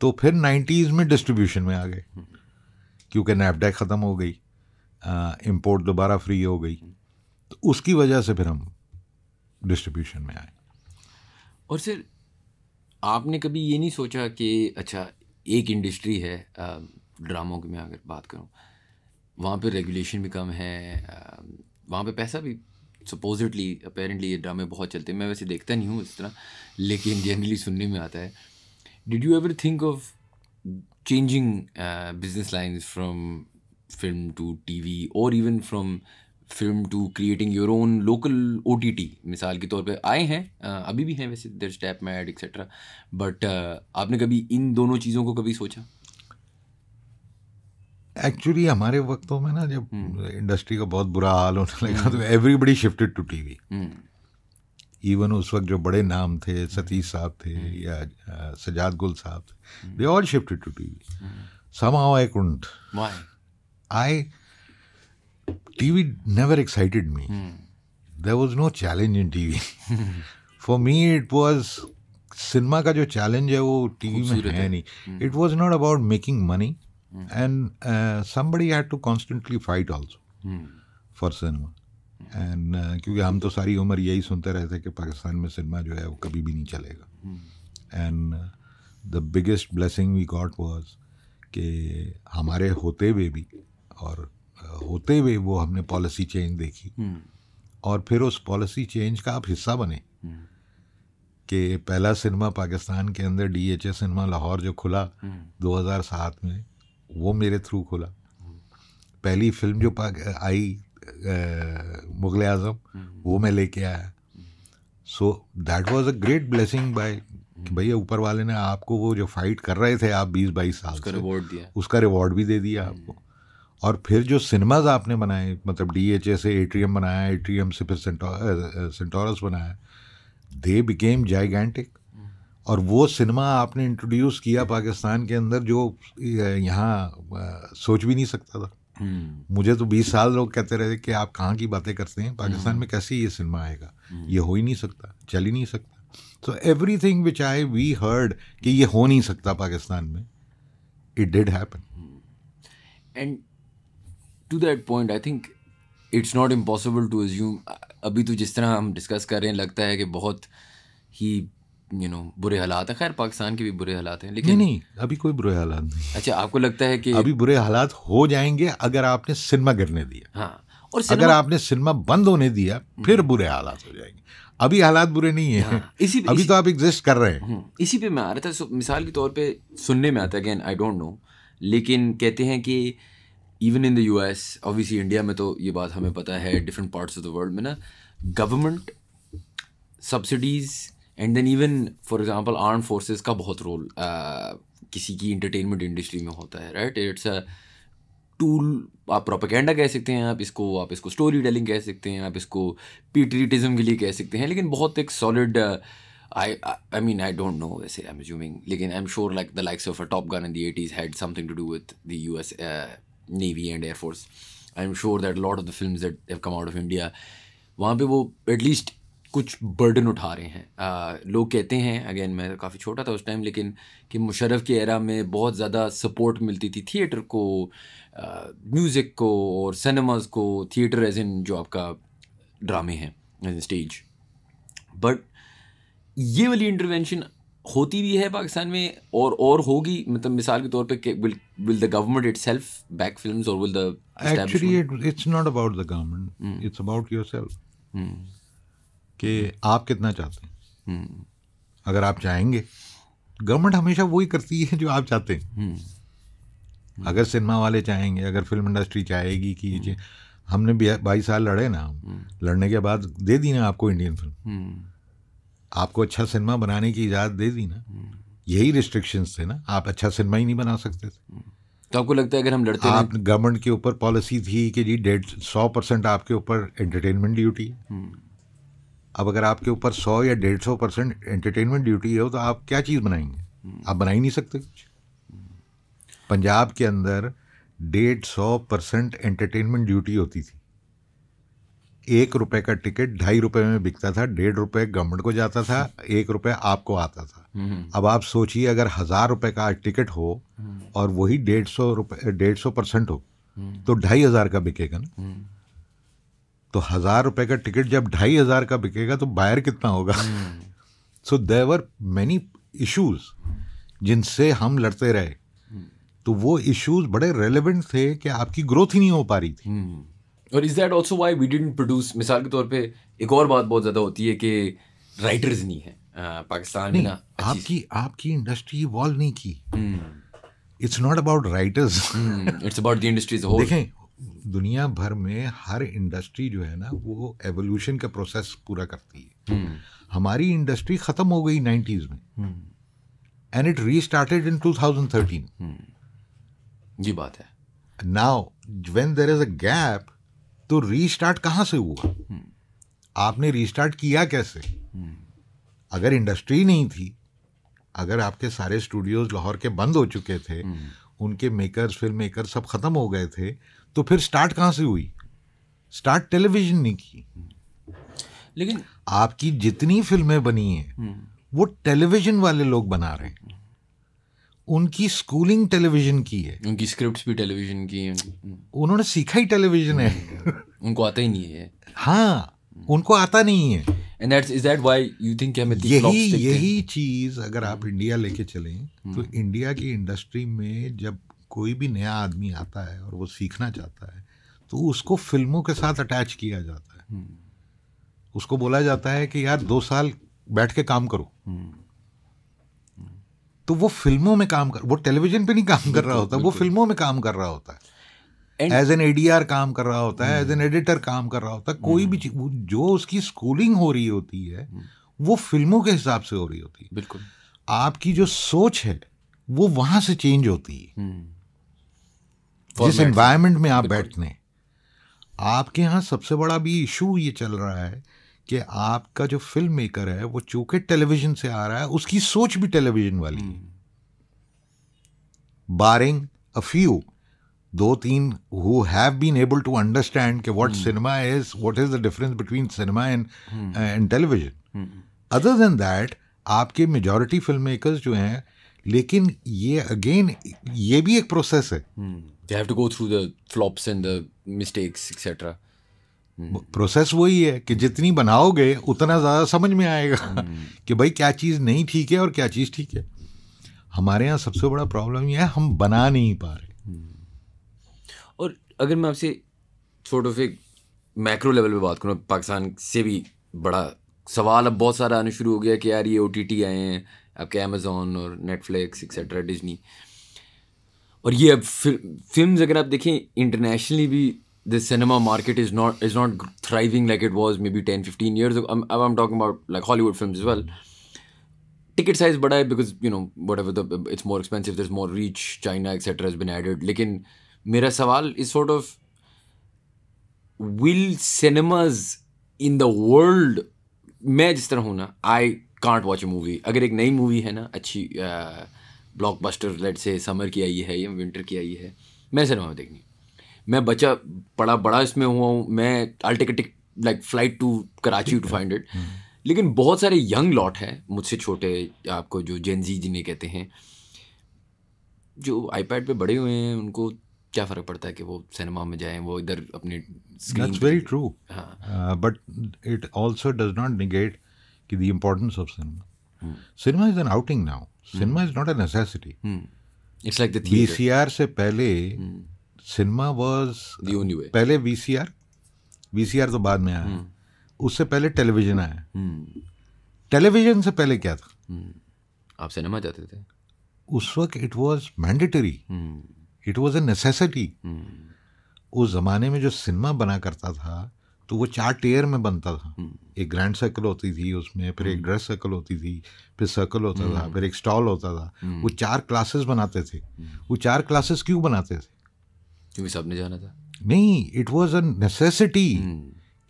तो फिर नाइन्टीज़ में डिस्ट्रीब्यूशन में आ गए क्योंकि नैपडैक ख़त्म हो गई इम्पोर्ट दोबारा फ्री हो गई तो उसकी वजह से फिर हम डिस्ट्रीब्यूशन में आए और सर आपने कभी ये नहीं सोचा कि अच्छा एक इंडस्ट्री है ड्रामों की मैं अगर बात करूँ वहाँ पे रेगुलेशन भी कम है वहाँ पे पैसा भी सपोजिटली अपेरेंटली ये ड्रामे बहुत चलते हैं मैं वैसे देखता नहीं हूँ इस तरह लेकिन जनरली सुनने में आता है did you ever think of changing business line from film to T V और even from film to creating your own local O T T मिसाल के तौर पर आए हैं अभी भी हैं वैसे दर स्टैप मैड एक्सेट्रा बट आपने कभी इन दोनों चीज़ों को कभी सोचा एक्चुअली हमारे वक्तों में ना जब इंडस्ट्री हम्म। का बहुत बुरा हाल होने लगा हम्म। तो everybody shifted to we even उस वक्त जो बड़े नाम थे हम्म। सतीश साहब थे या सजाद गुल साहब थे they all shifted to TV somehow I couldn't I we never excited me there was no challenge in T V for me it was cinema का जो चैलेंज है वो टी वी में है नहीं it was not about making money and somebody had to constantly fight also for cinema and क्योंकि हम तो सारी उम्र यही सुनते रहते कि पाकिस्तान में सिनेमा जो है वो कभी भी नहीं चलेगा and the biggest blessing we got was के हमारे होते हुए भी और होते हुए वो हमने पॉलिसी चेंज देखी हम्म। और फिर उस पॉलिसी चेंज का आप हिस्सा बने हम्म। कि पहला सिनेमा पाकिस्तान के अंदर D H A cinema Lahore जो खुला 2007 हम्म। में वो मेरे थ्रू खुला पहली फिल्म जो आई मुग़ल आज़म वो मैं लेके आया so that was a great blessing by कि भैया ऊपर वाले ने आपको वो जो फाइट कर रहे थे आप बीस बाईस साल उसका रिवॉर्ड दिया उसका रिवॉर्ड भी दे दिया आपको और फिर जो सिनेमाज आपने बनाए मतलब डी एच ए से एट्रियम बनाया एट्रियम से फिर सेंटोरस बनाया दे बिकेम जाइगेंटिक और वो सिनेमा आपने इंट्रोड्यूस किया पाकिस्तान के अंदर जो यहाँ सोच भी नहीं सकता था हम्म। मुझे तो 20 साल लोग कहते रहे कि आप कहाँ की बातें करते हैं पाकिस्तान हम्म। में कैसे ये सिनेमा आएगा हम्म। ये हो ही नहीं सकता चल ही नहीं सकता so everything which I we heard कि ये हो नहीं सकता पाकिस्तान में it did happen and to that point I think it's not impossible to assume अभी तो जिस तरह हम डिस्कस कर रहे हैं लगता है कि बहुत ही यू you नो know, बुरे हालात हैं खैर पाकिस्तान के भी बुरे हालात हैं लेकिन नहीं, नहीं अभी कोई बुरे हालात नहीं अच्छा आपको लगता है कि अभी बुरे हालात हो जाएंगे अगर आपने सिनेमा गिरने दिया हाँ और सिन्मा... अगर आपने सिनेमा बंद होने दिया फिर हम्म। बुरे हालात हो जाएंगे अभी हालात बुरे नहीं है हाँ, इसी अभी इसी, तो आप एग्जिस्ट कर रहे हैं हम्म, इसी पे मैं आ रहा था मिसाल के तौर पर सुनने में आता है अगेन आई डोंट नो लेकिन कहते हैं कि even in the U S obviously India में तो ये बात हमें पता है different parts of the world में ना government subsidies and then even for example arm forces का बहुत रोल uh, किसी की इंटरटेनमेंट इंडस्ट्री में होता है राइट इट्स अ टूल आप प्रोपेगेंडा कह सकते हैं आप इसको आप इसको स्टोरी टेलिंग कह सकते हैं आप इसको पीट्रीटिज़म के लिए कह सकते हैं लेकिन बहुत एक solid I I mean I don't know वैसे आई एम ज्यूमिंग लेकिन I am sure like the likes of a Top Gun in the eighties had something to do with the U S navy and air force I am sure that lot of the film that have come out of India वहाँ पे वो at least कुछ burden उठा रहे हैं आ, लोग कहते हैं अगेन मैं काफ़ी छोटा था उस टाइम लेकिन कि मुशरफ के एरा में बहुत ज़्यादा सपोर्ट मिलती थी थिएटर को म्यूज़िक को और सिनेमाज को थिएटर एज इन जो आपका ड्रामे हैं स्टेज बट ये वाली इंटरवेंशन होती भी है पाकिस्तान में और और होगी मतलब मिसाल के तौर पे will will the government itself back films और will the actually it's not about the government it's about yourself कि आप कितना चाहते हैं hmm. अगर आप चाहेंगे गवर्नमेंट हमेशा वही करती है जो आप चाहते हैं hmm. hmm. अगर सिनेमा वाले चाहेंगे अगर फिल्म इंडस्ट्री चाहेगी कि hmm. हमने बाईस साल लड़े ना hmm. लड़ने के बाद दे दी ना आपको इंडियन फिल्म hmm. आपको अच्छा सिनेमा बनाने की इजाज़त दे दी ना हम्म। यही रिस्ट्रिक्शंस थे ना आप अच्छा सिनेमा ही नहीं बना सकते थे हम्म। तो आपको लगता है अगर हम लड़ते आप गवर्नमेंट के ऊपर पॉलिसी थी कि जी डेढ़ सौ परसेंट आपके ऊपर एंटरटेनमेंट ड्यूटी है हम्म। अब अगर आपके ऊपर सौ या डेढ़ सौ परसेंट एंटरटेनमेंट ड्यूटी हो तो आप क्या चीज़ बनाएंगे आप बना ही नहीं सकते कुछ पंजाब के अंदर डेढ़ सौ परसेंट एंटरटेनमेंट ड्यूटी होती थी एक रुपए का टिकट ढाई रुपए में बिकता था डेढ़ रुपए गवर्नमेंट को जाता था हम्म। एक रुपए आपको आता था हम्म, हम्म। अब आप सोचिए अगर हज़ार रुपए का टिकट हो और वही डेढ़ सौ रुपये डेढ़ सौ परसेंट हो तो ढाई हज़ार का बिकेगा ना तो हज़ार रुपए का टिकट जब ढाई हज़ार का बिकेगा तो बायर कितना होगा सो देवर मैनी इशूज जिनसे हम लड़ते रहे तो वो इश्यूज़ बड़े रेलेवेंट थे कि आपकी ग्रोथ ही नहीं हो पा रही थी और is that also why we didn't produce मिसाल के तौर पर एक और बात बहुत ज़्यादा होती है कि राइटर्स नहीं है पाकिस्तान में ना आपकी आपकी इंडस्ट्री इवॉल्व नहीं की it's not about writers it's about the industries industry देखें दुनिया भर में हर इंडस्ट्री जो है ना वो एवोल्यूशन का प्रोसेस पूरा करती है hmm. हमारी इंडस्ट्री ख़त्म हो गई नाइन्टीज़ में and it restarted in two thousand thirteen ये बात है now when there is a gap तो रीस्टार्ट कहां से हुआ आपने रीस्टार्ट किया कैसे अगर इंडस्ट्री नहीं थी अगर आपके सारे स्टूडियोज लाहौर के बंद हो चुके थे उनके मेकर्स फिल्म मेकर सब ख़त्म हो गए थे तो फिर स्टार्ट कहां से हुई स्टार्ट टेलीविजन ने की लेकिन आपकी जितनी फिल्में बनी हैं वो टेलीविजन वाले लोग बना रहे हैं उनकी स्कूलिंग टेलीविजन की है उनकी स्क्रिप्ट्स भी टेलीविजन की है उन्होंने सीखा ही टेलीविजन है उनको आता ही नहीं है हाँ उनको आता नहीं है and that's is that why you think हमें यही यही चीज अगर आप इंडिया लेके चले hmm. तो इंडिया की इंडस्ट्री में जब कोई भी नया आदमी आता है और वो सीखना चाहता है तो उसको फिल्मों के साथ अटैच किया जाता है hmm. उसको बोला जाता है कि यार दो साल बैठ के काम करो hmm. तो वो फिल्मों में काम कर वो टेलीविजन पे नहीं काम कर रहा होता वो फिल्मों में काम कर रहा होता है एज एन एडीआर काम कर रहा होता है एज एन एडिटर काम कर रहा होता है कोई hmm. भी जो उसकी स्कूलिंग हो रही होती है hmm. वो फिल्मों के हिसाब से हो रही होती है बिल्कुल आपकी जो सोच है वो वहां से चेंज होती है hmm. जिस एनवायरमेंट में आप बैठते हैं आपके यहां सबसे बड़ा भी इशू ये चल रहा है कि आपका जो फिल्म मेकर है वो चूंकि टेलीविजन से आ रहा है उसकी सोच भी टेलीविजन वाली है बारिंग अ फ्यू दो तीन who have been able to understand कि what cinema is what is the difference between cinema and and television other than that आपके मेजॉरिटी फिल्म मेकर्स जो हैं लेकिन ये अगेन ये भी एक प्रोसेस है they have to go through the flops and the mistakes etcetera hmm. Process वही है कि जितनी बनाओगे उतना ज़्यादा समझ में आएगा हम्म। कि भाई क्या चीज़ नहीं ठीक है और क्या चीज़ ठीक है हमारे यहाँ सबसे बड़ा प्रॉब्लम यह है हम बना नहीं पा रहे हम्म। और अगर मैं आपसे छोटो से मैक्रो लेवल पे बात करूँ पाकिस्तान से भी बड़ा सवाल अब बहुत सारा आना शुरू हो गया कि यार ये ओ टी टी आए हैं आपके अमेज़ोन और नेटफ्लिक्स एक्सेट्रा डिजनी और ये अब फिल्म अगर आप देखें इंटरनेशनली भी the cinema market is not is not thriving like it was maybe 10 15 years ago i'm, I'm talking about like hollywood films as well ticket size bada hai because you know whatever the it's more expensive there's more reach china etc has been added lekin mera sawal is sort of will cinemas in the world मैं जिस तरह हूँ ना I can't watch movie movie अगर एक नई movie है ना अच्छी ब्लॉकबस्टर लेट से समर की आई है या विंटर की आई है मैं सिनेमा में देखनी मैं बचा पड़ा बड़ा इसमें हुआ हूँ मैं I took like flight to Karachi to find it लेकिन बहुत सारे यंग लॉट हैं मुझसे छोटे आपको जो जेनजी जिन्हें कहते हैं जो आईपैड पे बड़े हुए हैं उनको क्या फ़र्क पड़ता है कि वो सिनेमा में जाएं वो इधर अपने that's very true but it also does not negate कि the importance of cinema cinema is an outing now cinema is not a necessity it's like the VCR से पहले hmm. सिनेमा पहले वी सी वे पहले VCR VCR तो बाद में आया हम्म। उससे पहले टेलीविजन आया हम्म। टेलीविजन से पहले क्या था हम्म। आप सिनेमा जाते थे उस वक्त it was mandatory it was a necessity उस ज़माने में जो सिनेमा बना करता था तो वो चार टेयर में बनता था एक ग्रैंड सर्कल होती थी उसमें फिर एक ड्रेस सर्कल होती थी फिर सर्कल होता था फिर एक स्टॉल होता था वो चार क्लासेस बनाते थे वो चार क्लासेस क्यों बनाते थे क्योंकि सबने जाना था नहीं इट वॉज अ नेसेसिटी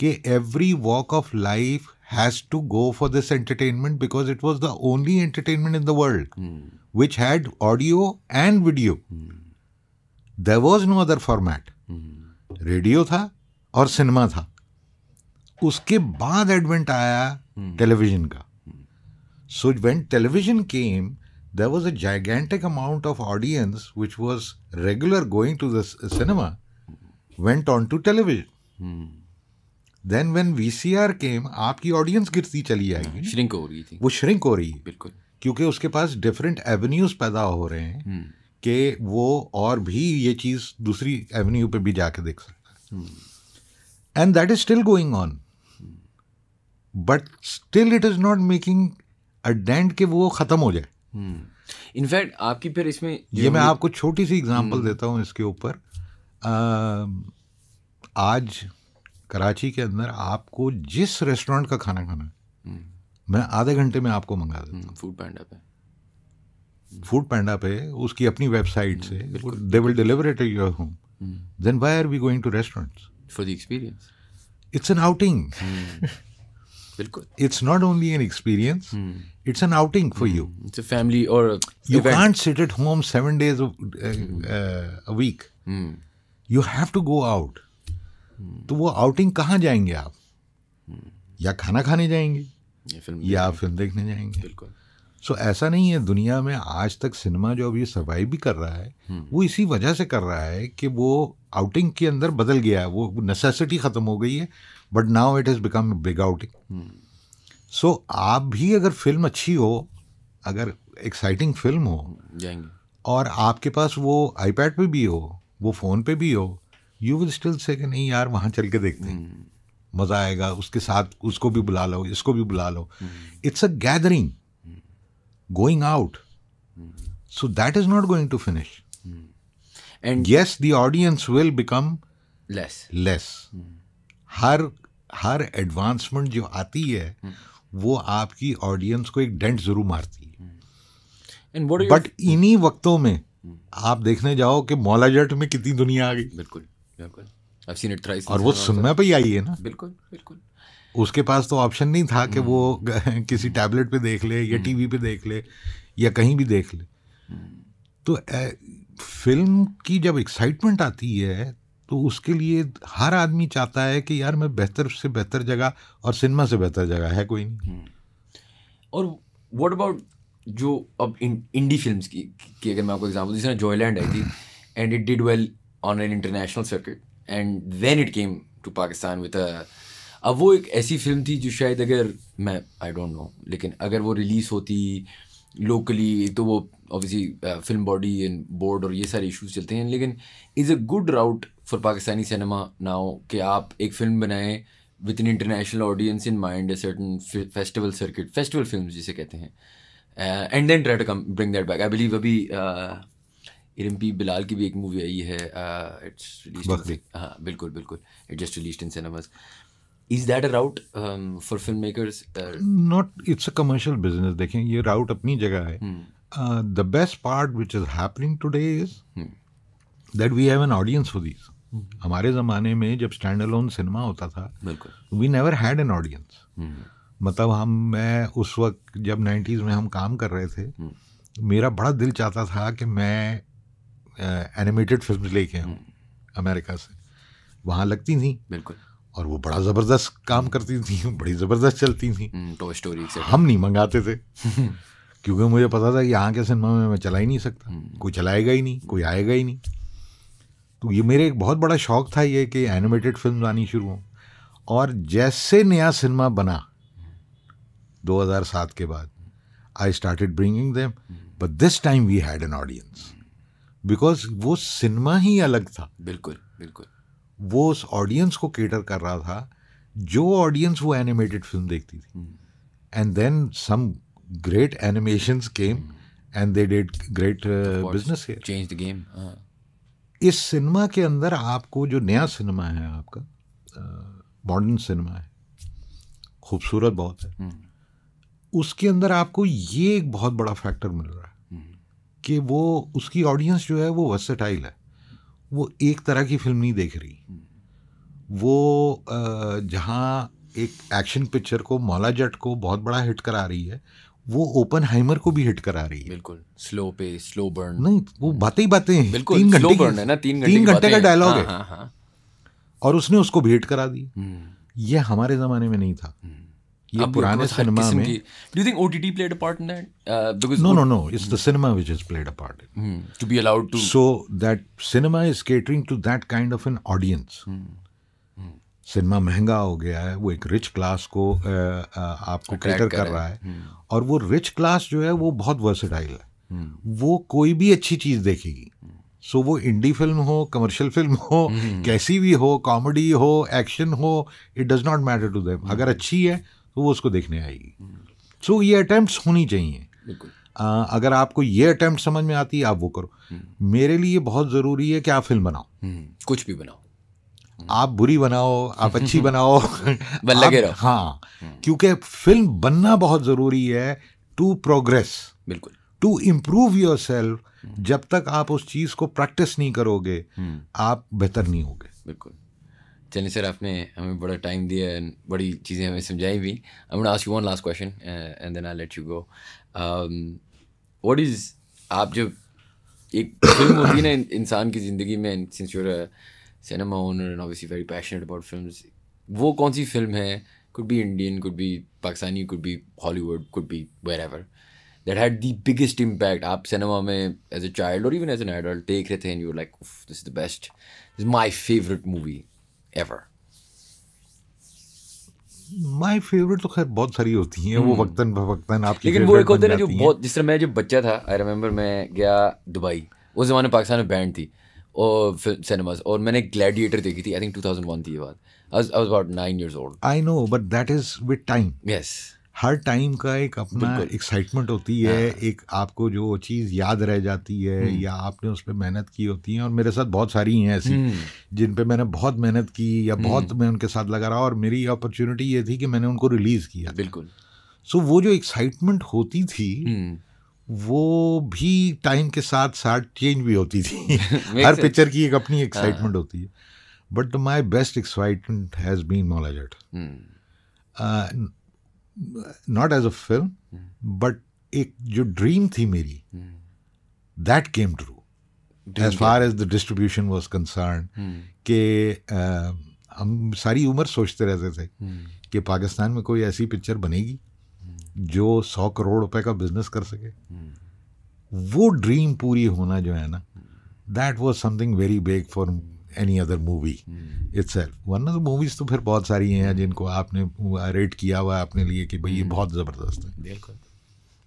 कि every walk of life has to go for this entertainment because it was the only entertainment in the world which had audio and video there was no other format radio था और cinema था उसके बाद advent आया television hmm. का so when television came there was a gigantic amount of audience which was regular going to the cinema went on to television. Hmm. Then when VCR came, आपकी audience गिरती चली hmm. आएगी shrink हो रही थी वो shrink हो रही है बिल्कुल क्योंकि उसके पास डिफरेंट एवेन्यूज पैदा हो रहे हैं hmm. कि वो और भी ये चीज़ दूसरी एवेन्यू पे भी जाके देख सकता है and that is still going on but still it is not making a dent कि वो ख़त्म हो जाए इनफैक्ट हम्म। आपकी फिर इसमें ये मैं आपको छोटी सी एग्जांपल हम्म। देता हूँ इसके ऊपर आज कराची के अंदर आपको जिस रेस्टोरेंट का खाना खाना है हम्म। मैं आधे घंटे में आपको मंगा देता हूँ फूड पैंडा पे फूड पैंडा पे उसकी अपनी वेबसाइट से they will deliver it your home then why are we going to restaurant for the experience it's an outing बिल्कुल it's not only an experience it's an outing for you hmm. it's a family or a you event. can't sit at home seven days of, uh, mm. uh, a week mm. you have to go out hmm. तो वो outing कहाँ जाएंगे आप hmm. या खाना खाने जाएंगे या फिल्म देखने जाएंगे बिल्कुल सो ऐसा नहीं है दुनिया में आज तक सिनेमा जो अभी सर्वाइव भी कर रहा है वो इसी वजह से कर रहा है कि वो आउटिंग के अंदर बदल गया है वो नेसेसिटी ख़त्म हो गई है but now it has become big outing so so, आप भी अगर फिल्म अच्छी हो अगर एक्साइटिंग फिल्म हो जाएंगे और आपके पास वो आईपैड पे भी हो वो फ़ोन पे भी हो यू विल स्टिल से कि नहीं यार वहाँ चल के देखते हैं हम्म। मज़ा आएगा उसके साथ उसको भी बुला लो इसको भी बुला लो it's a gathering going out so that is not going to finish and yes the audience will become less less हर हर एडवांसमेंट जो आती है हम्म। वो आपकी ऑडियंस को एक डेंट ज़रूर मारती है बट hmm. इन्हीं वक्तों में आप देखने जाओ कि मौला जट में कितनी दुनिया आ गई बिल्कुल बिल्कुल और वो सुनना पे ही आई है ना बिल्कुल बिल्कुल उसके पास तो ऑप्शन नहीं था कि hmm. वो किसी टैबलेट पे देख ले या टीवी hmm. पे देख ले या कहीं भी देख ले तो ए, फिल्म की जब एक्साइटमेंट आती है तो उसके लिए हर आदमी चाहता है कि यार मैं बेहतर से बेहतर जगह और सिनेमा से बेहतर जगह है कोई नहीं हम्म। और वॉट अबाउट जो अब इंडी फिल्म की, की अगर मैं आपको एग्जाम्पल जिस जॉयलैंड आई थी and it did well on an international circuit and then it came to Pakistan with अब वो एक ऐसी फिल्म थी जो शायद अगर मैं आई डोंट नो लेकिन अगर वो रिलीज़ होती लोकली तो वो obviously film body and board और ये सारे इश्यूज चलते हैं लेकिन is a good route for Pakistani cinema now कि आप एक फिल्म बनाएं with in international audience in mind certain festival circuit festival film जिसे कहते हैं and then try to come bring that back I believe अभी uh, इरम पी बिलाल की भी एक मूवी आई है इट्स uh, हाँ बिल्कुल बिल्कुल it just release in cinemas is that a route for film makers not it's a commercial business देखें ये राउट अपनी जगह है the best part which is happening today is that we have an audience for these hmm. हमारे ज़माने में जब stand alone cinema होता था we never had an audience मतलब हम मैं उस वक्त जब नाइन्टीज़ में हम काम कर रहे थे हम्म। मेरा बड़ा दिल चाहता था कि मैं एनिमेटेड फिल्म लेके आऊँ हम्म। अमेरिका से वहाँ लगती थी बिल्कुल और वो बड़ा ज़बरदस्त काम करती थी बड़ी ज़बरदस्त चलती थी टॉय स्टोरी से हम नहीं मंगाते थे क्योंकि मुझे पता था कि यहाँ के सिनेमा में मैं चला ही नहीं सकता कोई चलाएगा ही नहीं कोई आएगा ही नहीं तो ये मेरे एक बहुत बड़ा शौक़ था ये कि एनिमेटेड फिल्म आनी शुरू हों और जैसे नया सिनेमा बना 2007 के बाद I started bringing them but this time we had an audience because वो सिनेमा ही अलग था बिल्कुल बिल्कुल वो उस ऑडियंस को केटर कर रहा था जो ऑडियंस वो एनिमेटेड फिल्म देखती थी and then some great animations came and they did great business change the game इस सिनेमा के अंदर आपको जो नया सिनेमा है आपका मॉडर्न सिनेमा है खूबसूरत बहुत है हम्म। उसके अंदर आपको ये एक बहुत बड़ा फैक्टर मिल रहा है हम्म। कि वो उसकी ऑडियंस जो है वो वर्सेटाइल है वो एक तरह की फिल्म नहीं देख रही हम्म। वो जहाँ एक एक्शन पिक्चर को मौला जट को बहुत बड़ा हिट करा रही है वो ओपन हाइमर को भी हिट करा रही है बिल्कुल स्लो पे स्लो बर्न नहीं वो बातें ही बातें हैं बिल्कुल स्लो बर्न है ना तीन घंटे तीन घंटे का डायलॉग हाँ, है हाँ, हाँ. और उसने उसको भी हिट करा दी हम्म। ये हमारे जमाने में नहीं था हम्म। ये पुराने सिनेमा में do think OTT played a part in that because no no no it's the cinema which is played a part to be allowed to so that cinema is catering to that kind of an audience cinema महंगा हो गया है वो एक rich class को आ, आपको cater कर रहा है हम्म। और वो रिच क्लास जो है वो बहुत वर्सेटाइल है हम्म। वो कोई भी अच्छी चीज़ देखेगी सो वो इंडी फिल्म हो कमर्शियल फिल्म हो हम्म। कैसी भी हो कॉमेडी हो एक्शन हो it does not matter to them अगर अच्छी है तो वो उसको देखने आएगी सो ये अटैम्प्ट होनी चाहिए आ, अगर आपको ये अटैम्प्ट समझ में आती है आप वो करो मेरे लिए बहुत ज़रूरी है कि आप फिल्म बनाओ कुछ भी बनाओ आप बुरी बनाओ आप अच्छी बनाओ लगे रहो हाँ हम्म। क्योंकि फिल्म बनना बहुत ज़रूरी है टू प्रोग्रेस बिल्कुल टू इम्प्रूव योर सेल्फ जब तक आप उस चीज़ को प्रैक्टिस नहीं करोगे हम्म। आप बेहतर नहीं होगे बिल्कुल चलिए सर आपने हमें बड़ा टाइम दिया बड़ी चीज़ें हमें समझाई भी I ask you one last question and then I let you go what is आप जब एक फिल्म होती है ना इंसान की ज़िंदगी में since cinema owner and obviously very passionate about film वो कौन सी फिल्म है कुड भी इंडियन कुड भी पाकिस्तानी कुड भी हॉलीवुड कुड भी wherever that had the biggest impact आप सिनेमा में एज अ चाइल्ड और इवन एज एन एडल्ट देख रहे थे and you like this is the best this my favourite movie ever my favourite तो खैर बहुत सारी होती हैं वो hmm. वक्तन वक्तन आपकी लेकिन वो एक होता है जो बहुत जिस तरह मैं जब बच्चा था आई रिमेम्बर मैं गया दुबई उस जमाने पाकिस्तान में बैंड थी और सिनेमाज और मैंने ग्लैडिएटर देखी थी आई थिंक 2001 थी ये बात I was about 9 years old I know but that is with time yes हर टाइम का एक अपना एक्साइटमेंट होती है हाँ। एक आपको जो चीज़ याद रह जाती है हम्म। या आपने उस पर मेहनत की होती है और मेरे साथ बहुत सारी हैं ऐसी हम्म। जिन पे मैंने बहुत मेहनत की या हम्म। बहुत मैं उनके साथ लगा रहा और मेरी अपॉर्चुनिटी ये थी कि मैंने उनको रिलीज़ किया बिल्कुल सो so, वो जो एक्साइटमेंट होती थी वो भी टाइम के साथ साथ चेंज भी होती थी हर पिक्चर की एक अपनी एक्साइटमेंट हाँ। होती है but my best excitement has been Maula Jatt not as a film but एक जो ड्रीम थी मेरी that came true as far as the distribution was concern के uh, हम सारी उम्र सोचते रहते थे hmm. कि पाकिस्तान में कोई ऐसी पिक्चर बनेगी जो सौ करोड़ रुपए का बिजनेस कर सके वो ड्रीम पूरी होना जो है ना that was something very big for any other movie itself वरना तो मूवीज़ तो फिर बहुत सारी हैं जिनको आपने रेट किया हुआ है अपने लिए कि भाई ये बहुत ज़बरदस्त है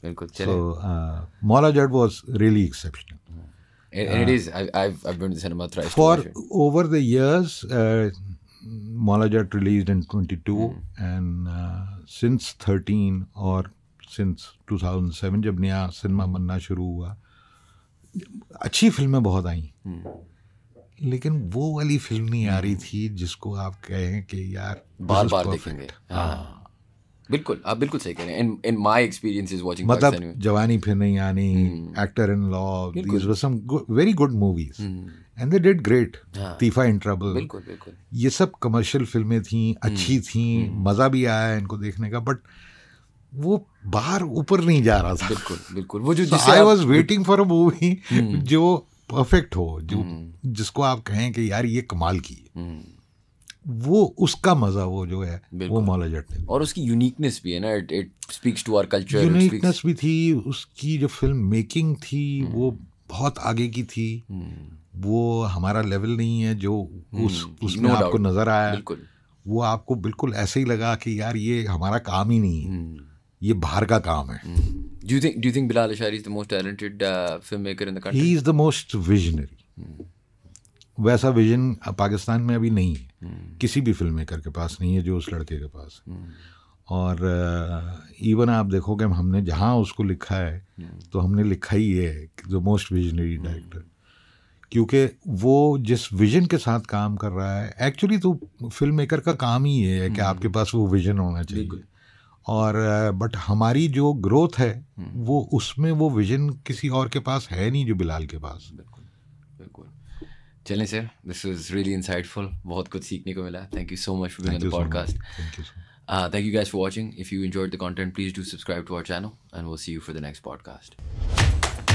बिल्कुल so Maula Jatt was really exceptional And it uh, is. I, I've I've been to cinema thrice. For over the years, uh, Malajat released in 22 mm. and uh, since 13 और सिंस 2007 जब नया सिनेमा बनना शुरू हुआ अच्छी फिल्में बहुत आई hmm. लेकिन वो वाली फिल्म नहीं आ रही थी जिसको आप कहें कि यार बार बार देखेंगे हाँ।, हाँ बिल्कुल आप बिल्कुल सही कह रहे हैं in my experience is watching मतलब Jawani Phir Nahi Ani actor in law these were some very good movies and they did great Teefa in trouble बिल्कुल बिल्कुल ये सब कमर्शियल फिल्में थी अच्छी हम्म, थी हम्म। मज़ा भी आया इनको देखने का बट वो बाहर ऊपर नहीं जा रहा था बिल्कुल बिल्कुल वो जो I was waiting for a movie जो परफेक्ट हो जो हम्म। जिसको आप कहें कि यार ये कमाल की वो उसका मजा वो जो है वो मौला जट ने और उसकी यूनिकनेस भी है ना it it speaks to our culture uniqueness भी थी उसकी जो फिल्म मेकिंग थी वो बहुत आगे की थी वो हमारा लेवल नहीं है जो हम्म, उस उसमें no आपको नज़र आया वो आपको बिल्कुल ऐसे ही लगा कि यार ये हमारा काम ही नहीं है हम्म। ये बाहर का काम है मोस्ट मोस्ट विजनरी वैसा विजन पाकिस्तान में अभी नहीं है hmm. किसी भी फिल्म मेकर के पास नहीं है जो उस लड़के के पास है hmm. और इवन uh, आप देखोगे हमने जहाँ उसको लिखा है hmm. तो हमने लिखा ही है द मोस्ट विजनरी डायरेक्टर क्योंकि वो जिस विज़न के साथ काम कर रहा है एक्चुअली तो फिल्म मेकर का काम ही ये है कि हम्म, आपके हम्म। पास वो विज़न होना चाहिए और बट हमारी जो ग्रोथ है हम्म। वो उसमें वो विज़न किसी और के पास है नहीं जो बिलाल के पास बिल्कुल बिल्कुल चलें sir this is really insightful बहुत कुछ सीखने को मिला thank you so much for being podcast thank you guys for watching if you enjoyed the content please do subscribe to our channel and we see you for the next podcast